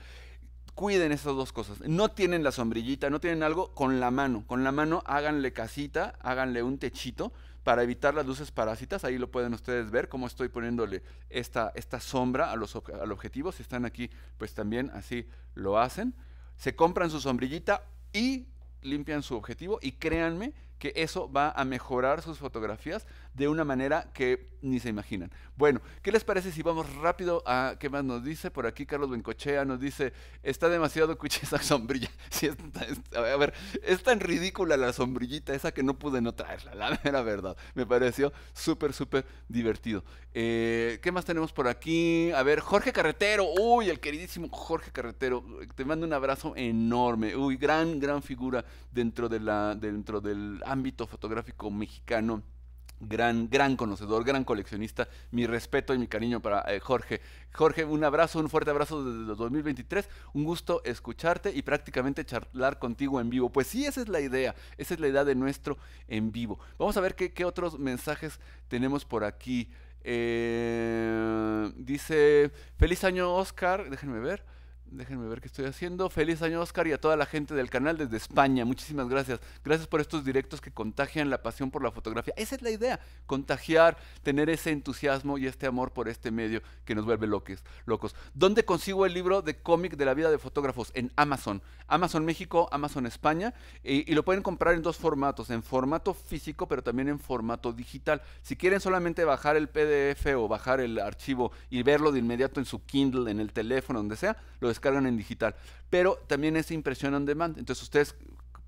cuiden esas dos cosas. No tienen la sombrillita, no tienen algo con la mano. Con la mano háganle casita, háganle un techito para evitar las luces parásitas. Ahí lo pueden ustedes ver cómo estoy poniéndole esta, esta sombra a los, al objetivo. Si están aquí, pues también así lo hacen. Se compran su sombrillita y limpian su objetivo y créanme que eso va a mejorar sus fotografías, de una manera que ni se imaginan. Bueno, ¿qué les parece si vamos rápido a qué más nos dice? Por aquí Carlos Bencochea nos dice, está demasiado cuchi esa sombrilla. a ver, es tan ridícula la sombrillita esa que no pude no traerla, la mera verdad. Me pareció súper, súper divertido. Eh, ¿Qué más tenemos por aquí? A ver, Jorge Carretero, uy, el queridísimo Jorge Carretero, te mando un abrazo enorme, uy, gran, gran figura dentro, de la, dentro del ámbito fotográfico mexicano gran, gran conocedor, gran coleccionista. Mi respeto y mi cariño para eh, Jorge. Jorge, un abrazo, un fuerte abrazo desde 2023. Un gusto escucharte y prácticamente charlar contigo en vivo. Pues sí, esa es la idea. Esa es la idea de nuestro en vivo. Vamos a ver qué, otros mensajes tenemos por aquí. Eh, dice, feliz año Oscar, déjenme ver. Déjenme ver qué estoy haciendo. Feliz año Oscar y a toda la gente del canal desde España. Muchísimas gracias. Gracias por estos directos que contagian la pasión por la fotografía. Esa es la idea, contagiar, tener ese entusiasmo y este amor por este medio que nos vuelve locos. ¿Dónde consigo el libro de cómic de la vida de fotógrafos? En Amazon. Amazon México, Amazon España. Y, lo pueden comprar en dos formatos, en formato físico pero también en formato digital. Si quieren solamente bajar el PDF o bajar el archivo y verlo de inmediato en su Kindle, en el teléfono, donde sea, lo cargan en digital. Pero también es impresión on demand. Entonces ustedes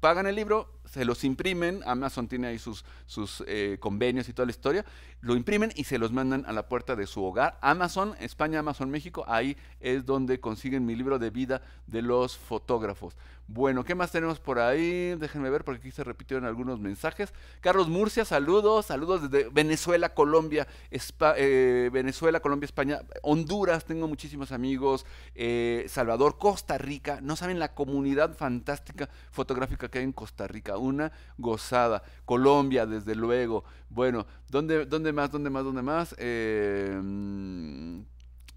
pagan el libro, se los imprimen, Amazon tiene ahí sus, sus eh, convenios y toda la historia, lo imprimen y se los mandan a la puerta de su hogar. Amazon, España, Amazon, México, ahí es donde consiguen mi libro de vida de los fotógrafos. Bueno, ¿qué más tenemos por ahí? Déjenme ver porque aquí se repitieron algunos mensajes. Carlos Murcia, saludos, saludos desde Venezuela, Colombia, eh, Venezuela, Colombia, España, Honduras, tengo muchísimos amigos, eh, Salvador, Costa Rica, no saben la comunidad fantástica fotográfica que hay en Costa Rica una gozada. Colombia, desde luego. Bueno, ¿dónde, dónde más? donde más? donde más? Eh,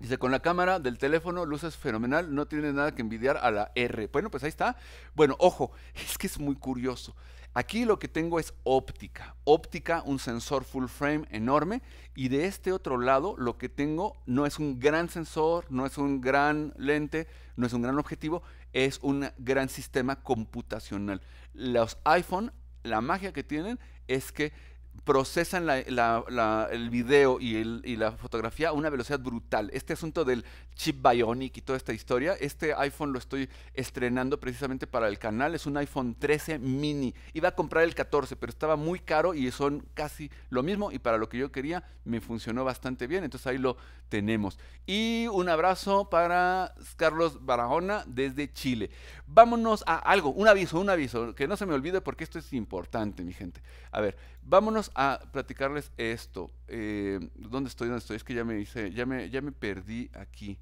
dice, con la cámara del teléfono, luces fenomenal, no tiene nada que envidiar a la R. Bueno, pues ahí está. Bueno, ojo, es que es muy curioso. Aquí lo que tengo es óptica. Óptica, un sensor full frame enorme. Y de este otro lado, lo que tengo no es un gran sensor, no es un gran lente, no es un gran objetivo, es un gran sistema computacional. Los iPhone, la magia que tienen es que procesan el video y, y, la fotografía a una velocidad brutal. Este asunto del chip bionic y toda esta historia, este iPhone lo estoy estrenando precisamente para el canal. Es un iPhone 13 mini. Iba a comprar el 14, pero estaba muy caro y son casi lo mismo. Y para lo que yo quería, me funcionó bastante bien. Entonces ahí lo tenemos. Y un abrazo para Carlos Barahona desde Chile. Vámonos a algo, un aviso, un aviso, que no se me olvide porque esto es importante, mi gente. A ver, Vámonos a platicarles esto. Eh, ¿Dónde estoy? ¿Dónde estoy? Es que ya me hice, ya me, ya me perdí aquí.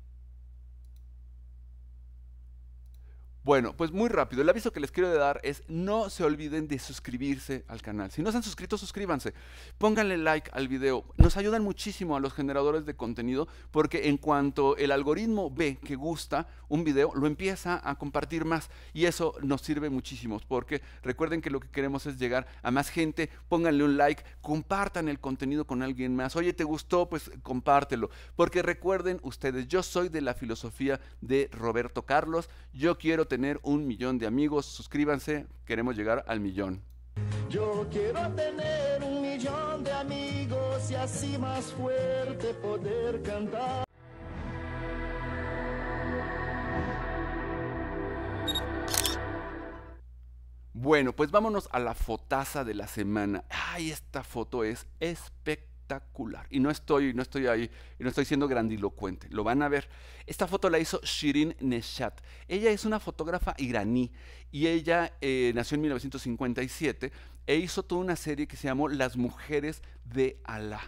Bueno, pues muy rápido, el aviso que les quiero dar es no se olviden de suscribirse al canal. Si no se han suscrito, suscríbanse. Pónganle like al video. Nos ayudan muchísimo a los generadores de contenido porque en cuanto el algoritmo ve que gusta un video, lo empieza a compartir más y eso nos sirve muchísimo porque recuerden que lo que queremos es llegar a más gente. Pónganle un like, compartan el contenido con alguien más. Oye, ¿te gustó? Pues compártelo. Porque recuerden ustedes, yo soy de la filosofía de Roberto Carlos. Yo quiero tener un millón de amigos. Suscríbanse, queremos llegar al millón. Yo quiero tener un millón de amigos y así más fuerte poder cantar. Bueno, pues vámonos a la fotaza de la semana. Ay, esta foto es espectacular y no estoy, no estoy ahí, y no estoy siendo grandilocuente. Lo van a ver. Esta foto la hizo Shirin Neshat. Ella es una fotógrafa iraní y ella eh, nació en 1957 e hizo toda una serie que se llamó Las Mujeres de Alá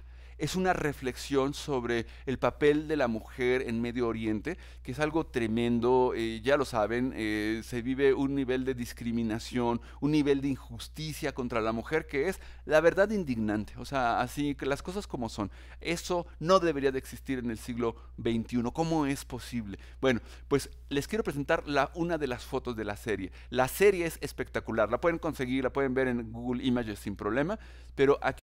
es una reflexión sobre el papel de la mujer en Medio Oriente, que es algo tremendo, eh, ya lo saben, eh, se vive un nivel de discriminación, un nivel de injusticia contra la mujer que es la verdad indignante, o sea, así que las cosas como son. Eso no debería de existir en el siglo XXI, ¿cómo es posible? Bueno, pues les quiero presentar la, una de las fotos de la serie. La serie es espectacular, la pueden conseguir, la pueden ver en Google Images sin problema, pero aquí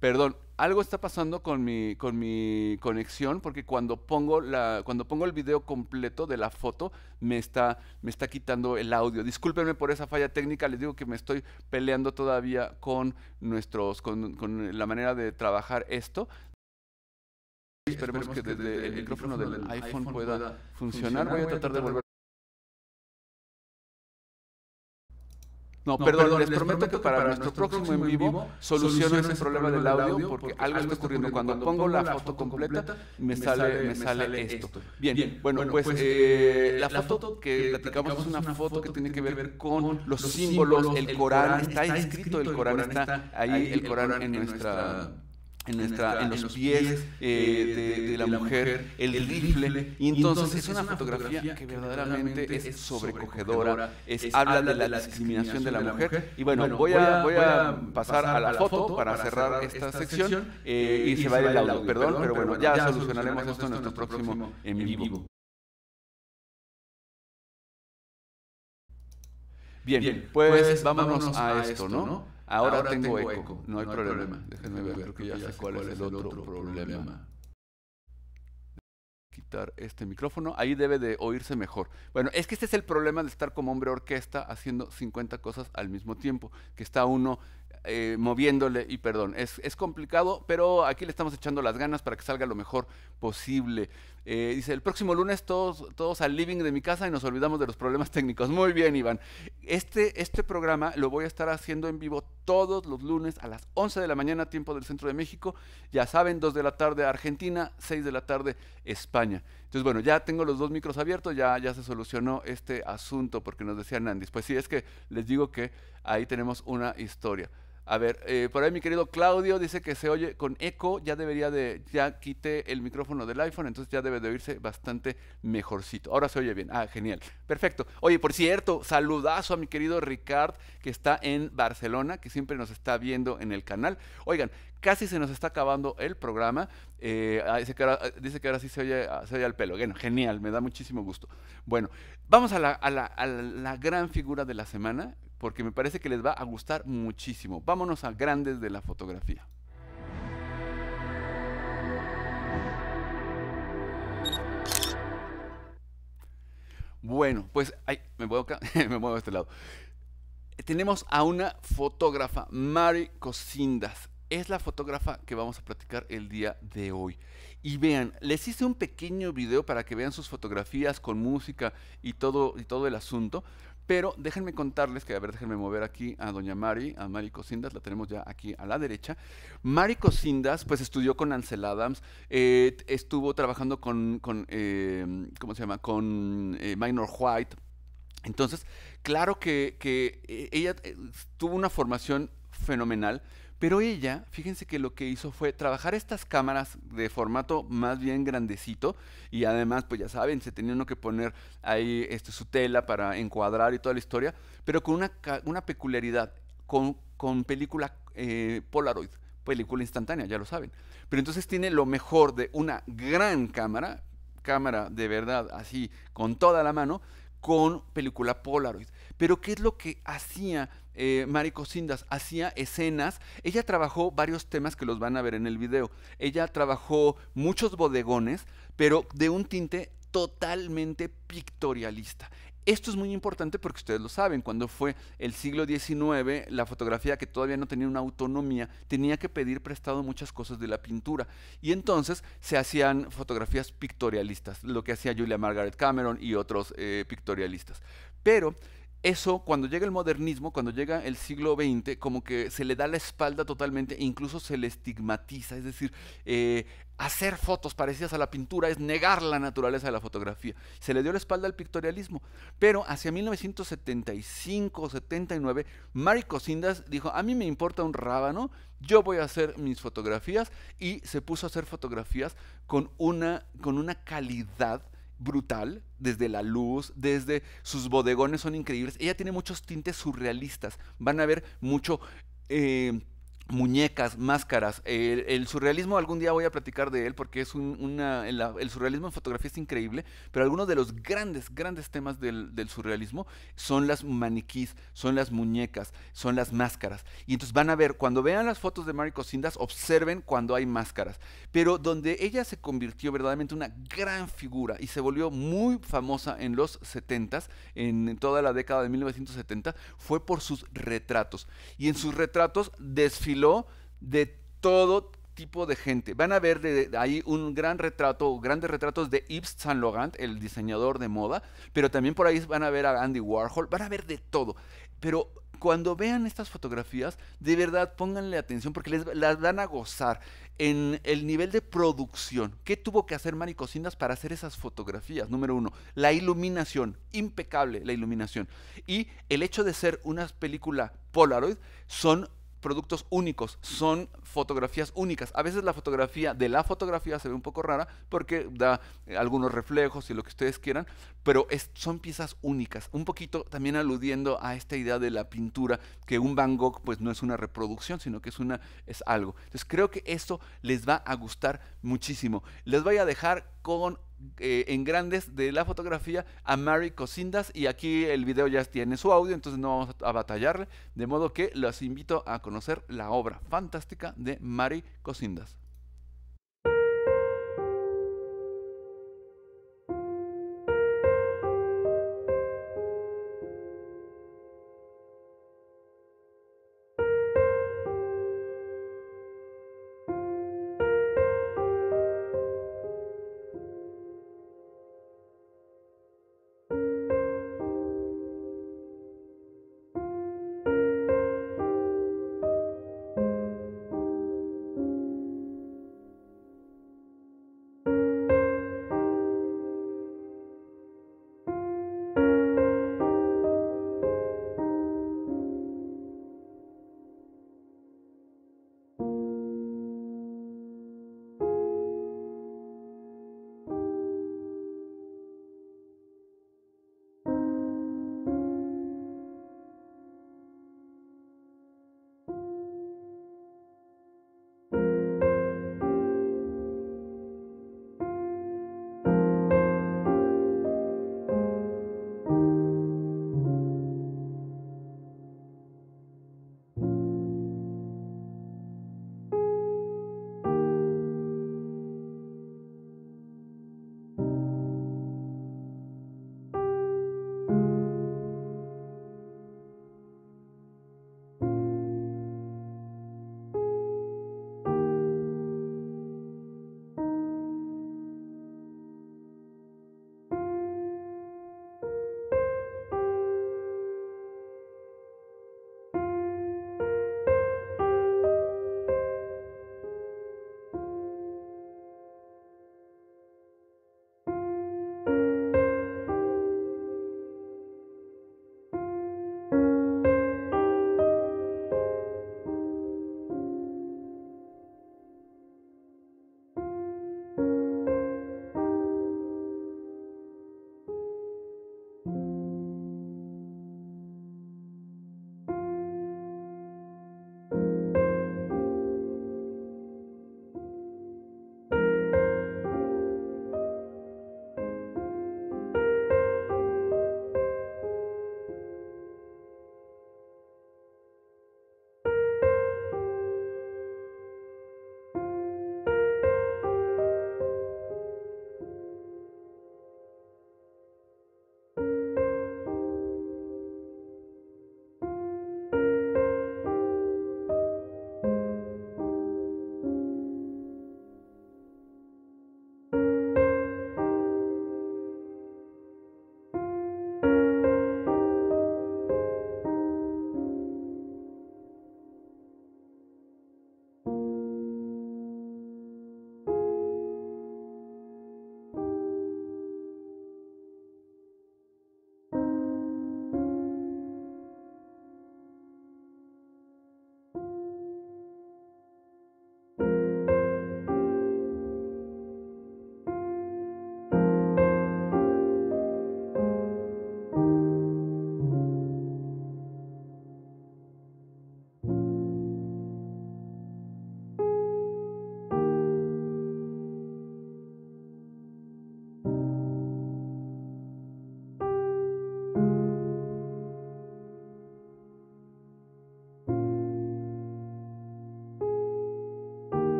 perdón, algo está pasando con mi, con mi conexión porque cuando pongo, la, cuando pongo el video completo de la foto me está, me está quitando el audio. Discúlpenme por esa falla técnica, les digo que me estoy peleando todavía con, nuestros, con, la manera de trabajar esto. Esperemos, que, desde el, micrófono del iPhone pueda funcionar. Voy a tratar de volver. No, perdón, les prometo que para, nuestro próximo en vivo soluciono ese problema del audio porque algo está ocurriendo. Cuando pongo la foto completa me sale, me sale esto. Bien, bueno, pues, pues eh, eh, la foto que platicamos es una foto que tiene que ver con los símbolos, el Corán, está escrito el Corán, está ahí el Corán en nuestra en, nuestra, en los, pies, eh, eh, de, la mujer, el, rifle. Y, entonces, es, una fotografía que, verdaderamente es sobrecogedora, habla de la, discriminación de la mujer. Y bueno, voy, a, voy, a, pasar a la foto para cerrar esta sección eh, y, se va el audio, perdón, pero bueno, ya, ya solucionaremos esto en nuestro próximo en vivo. Bien, pues, pues vámonos, a esto, ¿no? Ahora, tengo, tengo eco. No, hay problema. Déjenme ver, creo que ya sé cuál es el otro problema este micrófono. Ahí debe de oírse mejor. Bueno, es que este es el problema de estar como hombre orquesta haciendo 50 cosas al mismo tiempo, que está uno eh, moviéndole y perdón, es, complicado, pero aquí le estamos echando las ganas para que salga lo mejor posible. Eh, dice, el próximo lunes todos, todos al living de mi casa y nos olvidamos de los problemas técnicos. Muy bien, Iván. Este, este programa lo voy a estar haciendo en vivo todos los lunes a las 11 de la mañana, tiempo del centro de México. Ya saben, 2 de la tarde Argentina, 6 de la tarde España. Entonces, bueno, ya tengo los dos micros abiertos, ya, ya se solucionó este asunto porque nos decía Nandis. Pues sí, es que les digo que ahí tenemos una historia. A ver, eh, por ahí mi querido Claudio dice que se oye con eco, ya debería de, ya quité el micrófono del iPhone, entonces ya debe de oírse bastante mejorcito. Ahora se oye bien, ah, genial, perfecto. Oye, por cierto, saludazo a mi querido Ricard que está en Barcelona, que siempre nos está viendo en el canal. Oigan, Casi se nos está acabando el programa. Eh, eh, dice, que ahora, sí se oye, ah, se al pelo. Bueno, genial, me da muchísimo gusto. Bueno, vamos a la, gran figura de la semana, porque me parece que les va a gustar muchísimo. Vámonos a grandes de la fotografía. Bueno, pues me, muevo me muevo a este lado. Tenemos a una fotógrafa, Mari Cosindas es la fotógrafa que vamos a platicar el día de hoy. Y vean, les hice un pequeño video para que vean sus fotografías con música y todo, y todo el asunto. Pero déjenme contarles que, a ver, déjenme mover aquí a doña Mari, a Mari Cosindas, la tenemos ya aquí a la derecha. Mari Cosindas, pues estudió con Ansel Adams, eh, estuvo trabajando con, eh, ¿cómo se llama? Con eh, Minor White. Entonces, claro que, que ella tuvo una formación fenomenal pero ella, fíjense que lo que hizo fue trabajar estas cámaras de formato más bien grandecito y además, pues ya saben, se tenía uno que poner ahí este, su tela para encuadrar y toda la historia, pero con una, peculiaridad, con, película eh, Polaroid, película instantánea, ya lo saben. Pero entonces tiene lo mejor de una gran cámara, cámara de verdad así, con toda la mano, con película Polaroid. Pero ¿qué es lo que hacía eh, Mari Cosindas hacía escenas. Ella trabajó varios temas que los van a ver en el video. Ella trabajó muchos bodegones, pero de un tinte totalmente pictorialista. Esto es muy importante porque ustedes lo saben, cuando fue el siglo XIX, la fotografía que todavía no tenía una autonomía tenía que pedir prestado muchas cosas de la pintura. Y entonces se hacían fotografías pictorialistas, lo que hacía Julia Margaret Cameron y otros eh, pictorialistas. Pero eso, cuando llega el modernismo, cuando llega el siglo XX, como que se le da la espalda totalmente, e incluso se le estigmatiza, es decir, eh, hacer fotos parecidas a la pintura es negar la naturaleza de la fotografía. Se le dio la espalda al pictorialismo. Pero hacia 1975-79, Mari Cosindas dijo, a mí me importa un rábano, yo voy a hacer mis fotografías, y se puso a hacer fotografías con una, con una calidad brutal, desde la luz, desde sus bodegones son increíbles. Ella tiene muchos tintes surrealistas. Van a ver mucho eh, muñecas, máscaras. El, surrealismo, algún día voy a platicar de él porque es un, una. El, surrealismo en fotografía es increíble, pero algunos de los grandes, grandes temas del, surrealismo son las maniquís, son las muñecas, son las máscaras. Y entonces van a ver, cuando vean las fotos de Mary Cosindas, observen cuando hay máscaras. Pero donde ella se convirtió verdaderamente una gran figura y se volvió muy famosa en los 70s, en toda la década de 1970, fue por sus retratos. Y en sus retratos desfiló de todo tipo de gente. Van a ver de, ahí un gran retrato, grandes retratos de Yves Saint Laurent, el diseñador de moda, pero también por ahí van a ver a Andy Warhol, van a ver de todo. Pero cuando vean estas fotografías, de verdad pónganle atención porque las van a gozar en el nivel de producción. ¿Qué tuvo que hacer Mari Cocinas para hacer esas fotografías? Número uno, la iluminación, impecable la iluminación. Y el hecho de ser una película Polaroid son productos únicos, son fotografías únicas. A veces la fotografía de la fotografía se ve un poco rara porque da eh, algunos reflejos y lo que ustedes quieran, pero son piezas únicas. Un poquito también aludiendo a esta idea de la pintura, que un Van Gogh pues no es una reproducción, sino que es, una, es algo. Entonces creo que esto les va a gustar muchísimo. Les voy a dejar con eh, en grandes de la fotografía a Mary Cosindas y aquí el video ya tiene su audio, entonces no vamos a batallarle, de modo que los invito a conocer la obra fantástica de Mary Cosindas.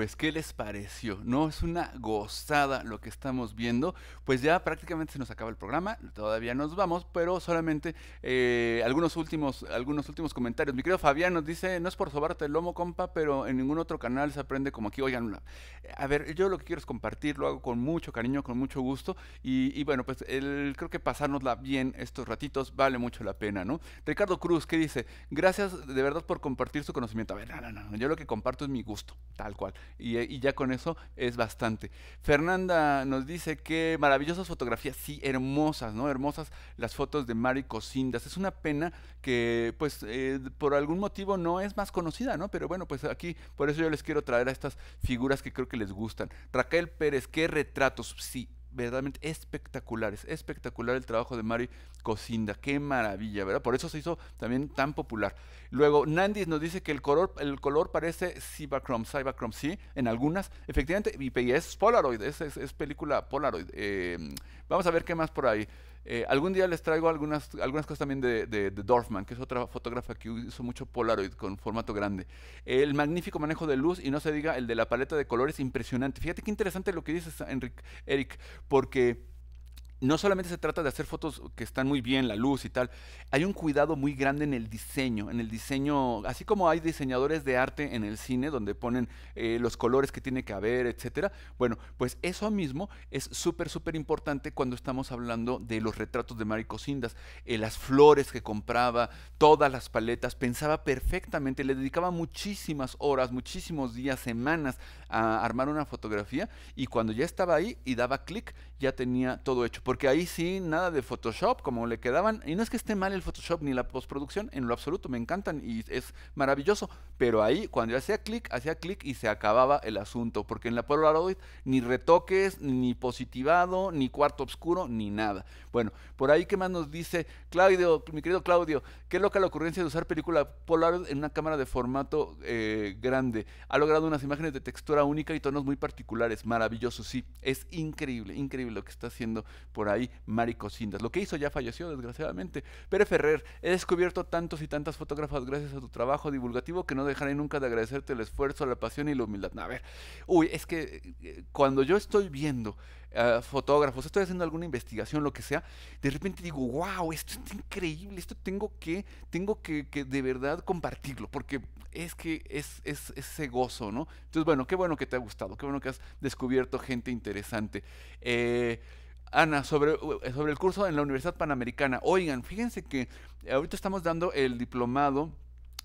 pues, ¿qué les pareció? No, es una gozada lo que estamos viendo. Pues ya prácticamente se nos acaba el programa, todavía nos vamos, pero solamente eh, algunos, últimos, algunos últimos comentarios. Mi querido Fabián nos dice, no es por sobarte el lomo, compa, pero en ningún otro canal se aprende como aquí. Oigan, a ver, yo lo que quiero es compartir, lo hago con mucho cariño, con mucho gusto, y, bueno, pues creo que pasárnosla bien estos ratitos vale mucho la pena, ¿no? Ricardo Cruz, ¿qué dice? Gracias de verdad por compartir su conocimiento. A ver, no, no, no, yo lo que comparto es mi gusto, tal cual y, ya con eso es bastante. Fernanda nos dice que maravillosas fotografías, sí, hermosas, ¿no? Hermosas las fotos de Mari Cocindas. Es una pena que, pues, eh, por algún motivo no es más conocida, ¿no? Pero bueno, pues aquí, por eso yo les quiero traer a estas figuras que creo que les gustan. Raquel Pérez, qué retratos, sí, verdaderamente espectaculares. Espectacular el trabajo de Mari Cocinda. Qué maravilla, ¿verdad? Por eso se hizo también tan popular. Luego, Nandis nos dice que el color, el color parece Cybacrom, Cybacrom, sí, en algunas. Efectivamente, y es Polaroid, es, película Polaroid. Eh, vamos a ver qué más por ahí. Eh, algún día les traigo algunas, algunas cosas también de, de, Dorfman, que es otra fotógrafa que hizo mucho Polaroid con formato grande. El magnífico manejo de luz y no se diga el de la paleta de colores impresionante. Fíjate qué interesante lo que dices, Eric, porque no solamente se trata de hacer fotos que están muy bien, la luz y tal, hay un cuidado muy grande en el diseño, en el diseño, así como hay diseñadores de arte en el cine donde ponen eh, los colores que tiene que haber, etcétera. Bueno, pues eso mismo es súper, súper importante cuando estamos hablando de los retratos de Mari Cosindas, eh, las flores que compraba, todas las paletas, pensaba perfectamente, le dedicaba muchísimas horas, muchísimos días, semanas a armar una fotografía y cuando ya estaba ahí y daba clic ya tenía todo hecho. Porque ahí sí, nada de Photoshop, como le quedaban. Y no es que esté mal el Photoshop ni la postproducción, en lo absoluto, me encantan y es maravilloso. Pero ahí, cuando yo hacía clic, hacía clic y se acababa el asunto. Porque en la Polaroid ni retoques, ni positivado, ni cuarto oscuro, ni nada. Bueno, por ahí, ¿qué más nos dice Claudio, mi querido Claudio? Qué loca la ocurrencia de usar película Polaroid en una cámara de formato eh, grande. Ha logrado unas imágenes de textura única y tonos muy particulares. Maravilloso, sí. Es increíble, increíble lo que está haciendo por ahí Mari Cosindas. Lo que hizo ya falleció, desgraciadamente. Pere Ferrer, he descubierto tantos y tantas fotógrafas gracias a tu trabajo divulgativo que no dejaré nunca de agradecerte el esfuerzo, la pasión y la humildad. A ver, uy, es que eh, cuando yo estoy viendo eh, fotógrafos, estoy haciendo alguna investigación, lo que sea, de repente digo, wow, esto es increíble, esto tengo que, tengo que, de verdad compartirlo, porque es que es, es, ese gozo, ¿no? Entonces, bueno, qué bueno que te ha gustado, qué bueno que has descubierto gente interesante. Eh, Ana, sobre, eh, sobre el curso en la Universidad Panamericana. Oigan, fíjense que ahorita estamos dando el diplomado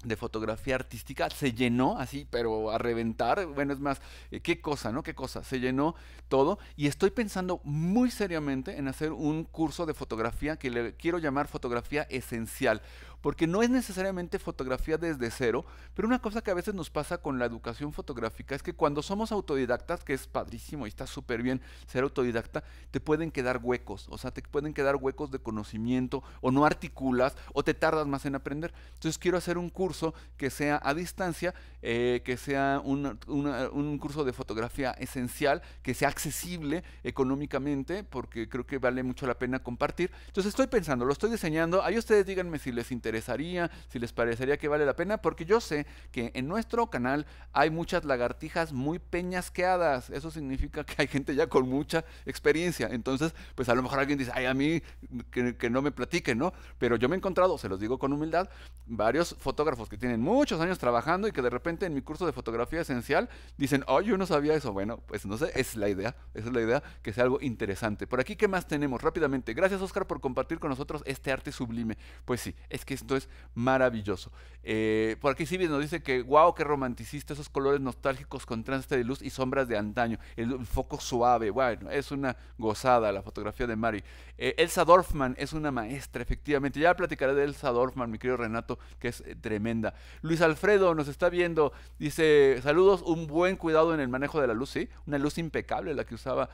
de fotografía artística se llenó así, pero a reventar. Bueno, es más, eh, qué cosa, ¿no? Qué cosa. Se llenó todo y estoy pensando muy seriamente en hacer un curso de fotografía que le quiero llamar fotografía esencial porque no es necesariamente fotografía desde cero, pero una cosa que a veces nos pasa con la educación fotográfica es que cuando somos autodidactas, que es padrísimo y está súper bien ser autodidacta, te pueden quedar huecos, o sea, te pueden quedar huecos de conocimiento o no articulas o te tardas más en aprender. Entonces quiero hacer un curso que sea a distancia, eh, que sea un, un curso de fotografía esencial, que sea accesible económicamente, porque creo que vale mucho la pena compartir. Entonces estoy pensando, lo estoy diseñando, ahí ustedes díganme si les interesa interesaría, si les parecería que vale la pena, porque yo sé que en nuestro canal hay muchas lagartijas muy peñasqueadas. Eso significa que hay gente ya con mucha experiencia. Entonces, pues a lo mejor alguien dice, ay, a mí que, no me platiquen, ¿no? Pero yo me he encontrado, se los digo con humildad, varios fotógrafos que tienen muchos años trabajando y que de repente en mi curso de fotografía esencial dicen, oh, yo no sabía eso. Bueno, pues no sé, es la idea, esa es la idea, que sea algo interesante. Por aquí, ¿qué más tenemos? Rápidamente, gracias Oscar por compartir con nosotros este arte sublime. Pues sí, es que esto es maravilloso. Eh, por aquí Sibis nos dice que, wow, qué romanticista, esos colores nostálgicos con tránsito de luz y sombras de antaño, el, foco suave, bueno, es una gozada la fotografía de Mari. Eh, Elsa Dorfman es una maestra, efectivamente, ya platicaré de Elsa Dorfman, mi querido Renato, que es eh, tremenda. Luis Alfredo nos está viendo, dice, saludos, un buen cuidado en el manejo de la luz, sí, una luz impecable la que usaba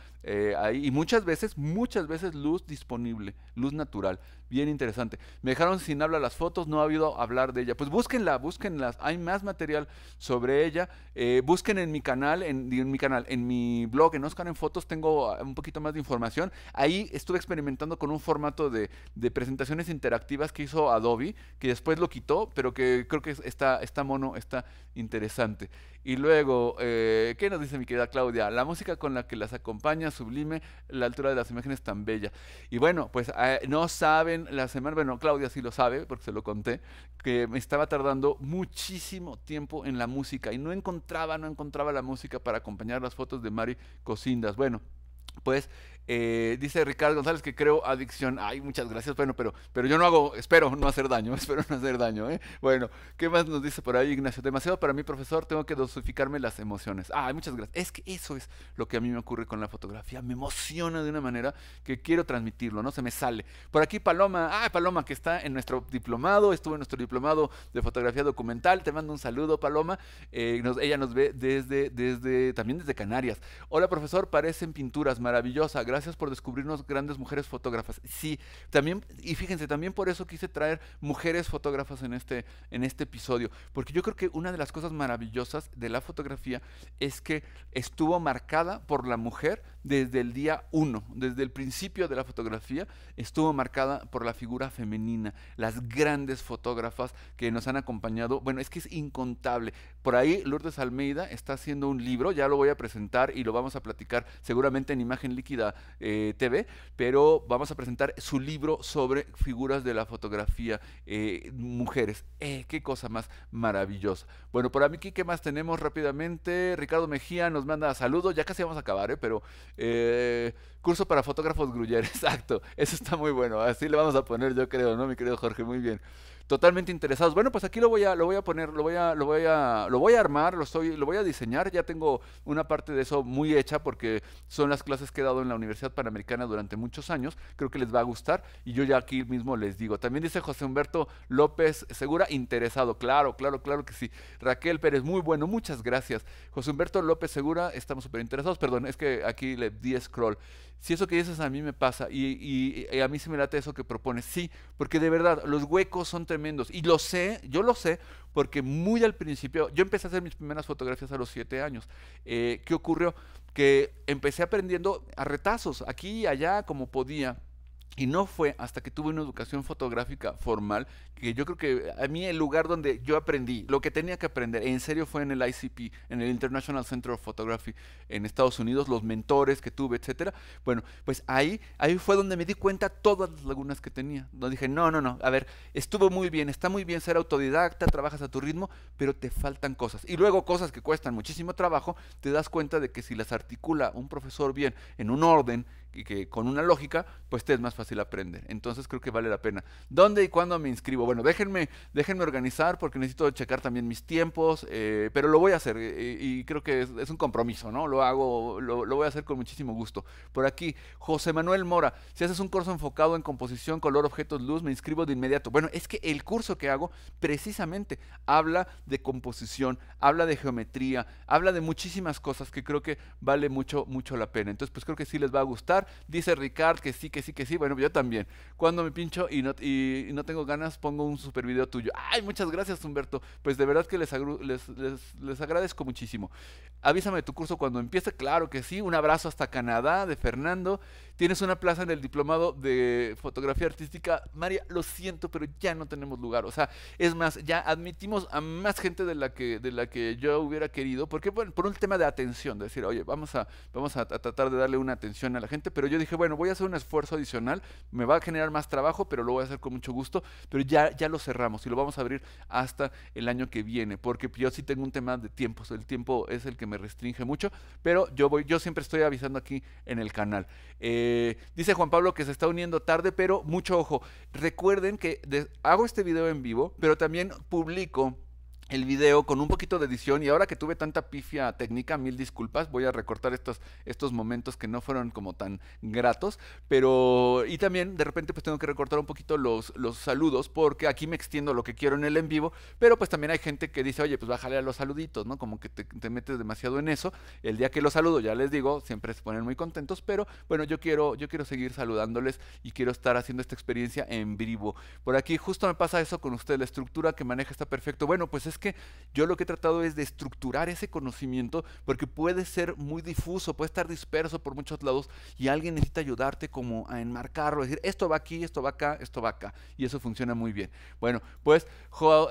ahí, y muchas veces, muchas veces luz disponible, luz natural bien interesante. Me dejaron sin habla las fotos, no ha habido hablar de ella. Pues búsquenla, búsquenlas. Hay más material sobre ella. Eh, busquen en mi canal, en, mi canal, en mi blog, en Oscar en Fotos, tengo ah, un poquito más de información. Ahí estuve experimentando con un formato de, presentaciones interactivas que hizo Adobe, que después lo quitó, pero que creo que está, está mono, está interesante. Y luego, eh, ¿qué nos dice mi querida Claudia? La música con la que las acompaña sublime la altura de las imágenes tan bella. Y bueno, pues eh, no saben la semana, bueno, Claudia sí lo sabe porque se lo conté, que me estaba tardando muchísimo tiempo en la música y no encontraba, no encontraba la música para acompañar las fotos de Mari Cocindas. Bueno, pues eh, dice Ricardo González que creo adicción. Ay, muchas gracias. Bueno, pero, pero yo no hago, espero no hacer daño, espero no hacer daño. ¿eh? Bueno, ¿qué más nos dice por ahí Ignacio? Demasiado para mí, profesor, tengo que dosificarme las emociones. Ay, muchas gracias. Es que eso es lo que a mí me ocurre con la fotografía. Me emociona de una manera que quiero transmitirlo, ¿no? Se me sale. Por aquí Paloma, ah, Paloma que está en nuestro diplomado, estuvo en nuestro diplomado de fotografía documental. Te mando un saludo, Paloma. Eh, ella nos ve desde, desde, también desde Canarias. Hola, profesor, parecen pinturas, maravillosa. Gracias gracias por descubrirnos grandes mujeres fotógrafas. Sí, también, y fíjense, también por eso quise traer mujeres fotógrafas en este, en este episodio, porque yo creo que una de las cosas maravillosas de la fotografía es que estuvo marcada por la mujer desde el día 1, desde el principio de la fotografía, estuvo marcada por la figura femenina, las grandes fotógrafas que nos han acompañado. Bueno, es que es incontable. Por ahí Lourdes Almeida está haciendo un libro, ya lo voy a presentar y lo vamos a platicar seguramente en Imagen Líquida eh, TV, pero vamos a presentar su libro sobre figuras de la fotografía, eh, mujeres. Eh, ¡Qué cosa más maravillosa! Bueno, por aquí, ¿qué más tenemos rápidamente? Ricardo Mejía nos manda saludos, ya casi vamos a acabar, ¿eh? pero eh, curso para fotógrafos Gruyer, exacto. Eso está muy bueno. Así le vamos a poner, yo creo, ¿no, mi querido Jorge? Muy bien totalmente interesados. Bueno, pues aquí lo voy a, lo voy a poner, lo voy a, lo voy a, lo voy a armar, lo, estoy, lo voy a diseñar. Ya tengo una parte de eso muy hecha porque son las clases que he dado en la Universidad Panamericana durante muchos años. Creo que les va a gustar y yo ya aquí mismo les digo. También dice José Humberto López Segura, interesado. Claro, claro, claro que sí. Raquel Pérez, muy bueno, muchas gracias. José Humberto López Segura, estamos súper interesados. Perdón, es que aquí le di scroll. Si eso que dices a mí me pasa y, y, a mí se me late eso que propones, sí, porque de verdad los huecos son tremendos y lo sé, yo lo sé, porque muy al principio, yo empecé a hacer mis primeras fotografías a los siete años. Eh, ¿Qué ocurrió? Que empecé aprendiendo a retazos, aquí y allá, como podía. Y no fue hasta que tuve una educación fotográfica formal, que yo creo que a mí el lugar donde yo aprendí, lo que tenía que aprender, en serio fue en el ICP, en el International Center of Photography en Estados Unidos, los mentores que tuve, etcétera. Bueno, pues ahí, ahí fue donde me di cuenta todas las lagunas que tenía. Donde dije, no, no, no, a ver, estuvo muy bien, está muy bien ser autodidacta, trabajas a tu ritmo, pero te faltan cosas. Y luego cosas que cuestan muchísimo trabajo, te das cuenta de que si las articula un profesor bien, en un orden, y que con una lógica, pues te es más fácil aprender. Entonces creo que vale la pena. ¿Dónde y cuándo me inscribo? Bueno, déjenme, déjenme organizar porque necesito checar también mis tiempos, eh, pero lo voy a hacer eh, y, creo que es, un compromiso, ¿no? Lo hago, lo, lo, voy a hacer con muchísimo gusto. Por aquí, José Manuel Mora, si haces un curso enfocado en composición, color, objetos, luz, me inscribo de inmediato. Bueno, es que el curso que hago precisamente habla de composición, habla de geometría, habla de muchísimas cosas que creo que vale mucho, mucho la pena. Entonces, pues creo que sí les va a gustar. Dice Ricard que sí, que sí, que sí. Bueno, yo también. Cuando me pincho y no, no tengo ganas, pongo un super video tuyo. Ay, muchas gracias, Humberto. Pues de verdad que les, les, les, les agradezco muchísimo. Avísame de tu curso cuando empiece. Claro que sí. Un abrazo hasta Canadá de Fernando. Tienes una plaza en el diplomado de fotografía artística. María, lo siento, pero ya no tenemos lugar. O sea, es más, ya admitimos a más gente de la que, de la que yo hubiera querido, porque bueno, por un tema de atención, de decir, oye, vamos a, vamos a, tratar de darle una atención a la gente, pero yo dije, bueno, voy a hacer un esfuerzo adicional, me va a generar más trabajo, pero lo voy a hacer con mucho gusto, pero ya, ya lo cerramos y lo vamos a abrir hasta el año que viene, porque yo sí tengo un tema de tiempo. el tiempo es el que me restringe mucho, pero yo voy, yo siempre estoy avisando aquí en el canal. Eh, eh, dice Juan Pablo que se está uniendo tarde, pero mucho ojo. Recuerden que hago este video en vivo, pero también publico el video con un poquito de edición y ahora que tuve tanta pifia técnica, mil disculpas, voy a recortar estos, estos momentos que no fueron como tan gratos, pero y también de repente pues tengo que recortar un poquito los, los saludos porque aquí me extiendo lo que quiero en el en vivo, pero pues también hay gente que dice, oye pues bájale a los saluditos, ¿no? Como que te, metes demasiado en eso, el día que los saludo ya les digo, siempre se ponen muy contentos, pero bueno, yo quiero, yo quiero seguir saludándoles y quiero estar haciendo esta experiencia en vivo. Por aquí justo me pasa eso con usted, la estructura que maneja está perfecto, bueno pues es que yo lo que he tratado es de estructurar ese conocimiento porque puede ser muy difuso, puede estar disperso por muchos lados y alguien necesita ayudarte como a enmarcarlo, decir, esto va aquí, esto va acá, esto va acá. Y eso funciona muy bien. Bueno, pues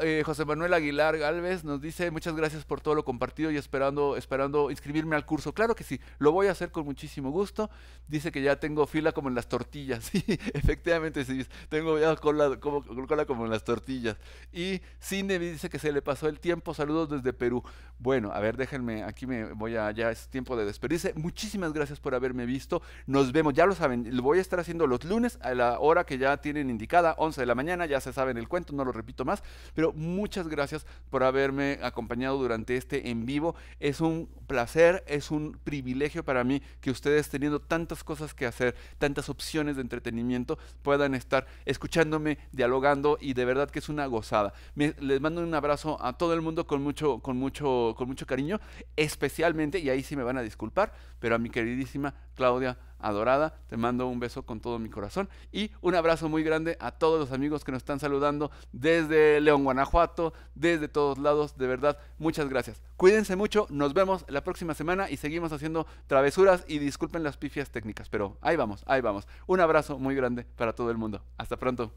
eh, José Manuel Aguilar Galvez nos dice, muchas gracias por todo lo compartido y esperando, esperando inscribirme al curso. Claro que sí, lo voy a hacer con muchísimo gusto. Dice que ya tengo fila como en las tortillas. efectivamente, sí, tengo ya cola, como, cola como en las tortillas. Y Cine dice que se le pasa del el tiempo. Saludos desde Perú. Bueno, a ver, déjenme, aquí me voy a, ya es tiempo de despedirse. Muchísimas gracias por haberme visto. Nos vemos, ya lo saben, lo voy a estar haciendo los lunes a la hora que ya tienen indicada, 11 de la mañana, ya se saben el cuento, no lo repito más, pero muchas gracias por haberme acompañado durante este en vivo. Es un placer, es un privilegio para mí que ustedes teniendo tantas cosas que hacer, tantas opciones de entretenimiento, puedan estar escuchándome, dialogando y de verdad que es una gozada. les mando un abrazo a todo el mundo con mucho, con mucho, con mucho cariño, especialmente, y ahí sí me van a disculpar, pero a mi queridísima Claudia adorada. Te mando un beso con todo mi corazón y un abrazo muy grande a todos los amigos que nos están saludando desde León, Guanajuato, desde todos lados. De verdad, muchas gracias. Cuídense mucho, nos vemos la próxima semana y seguimos haciendo travesuras y disculpen las pifias técnicas, pero ahí vamos, ahí vamos. Un abrazo muy grande para todo el mundo. Hasta pronto.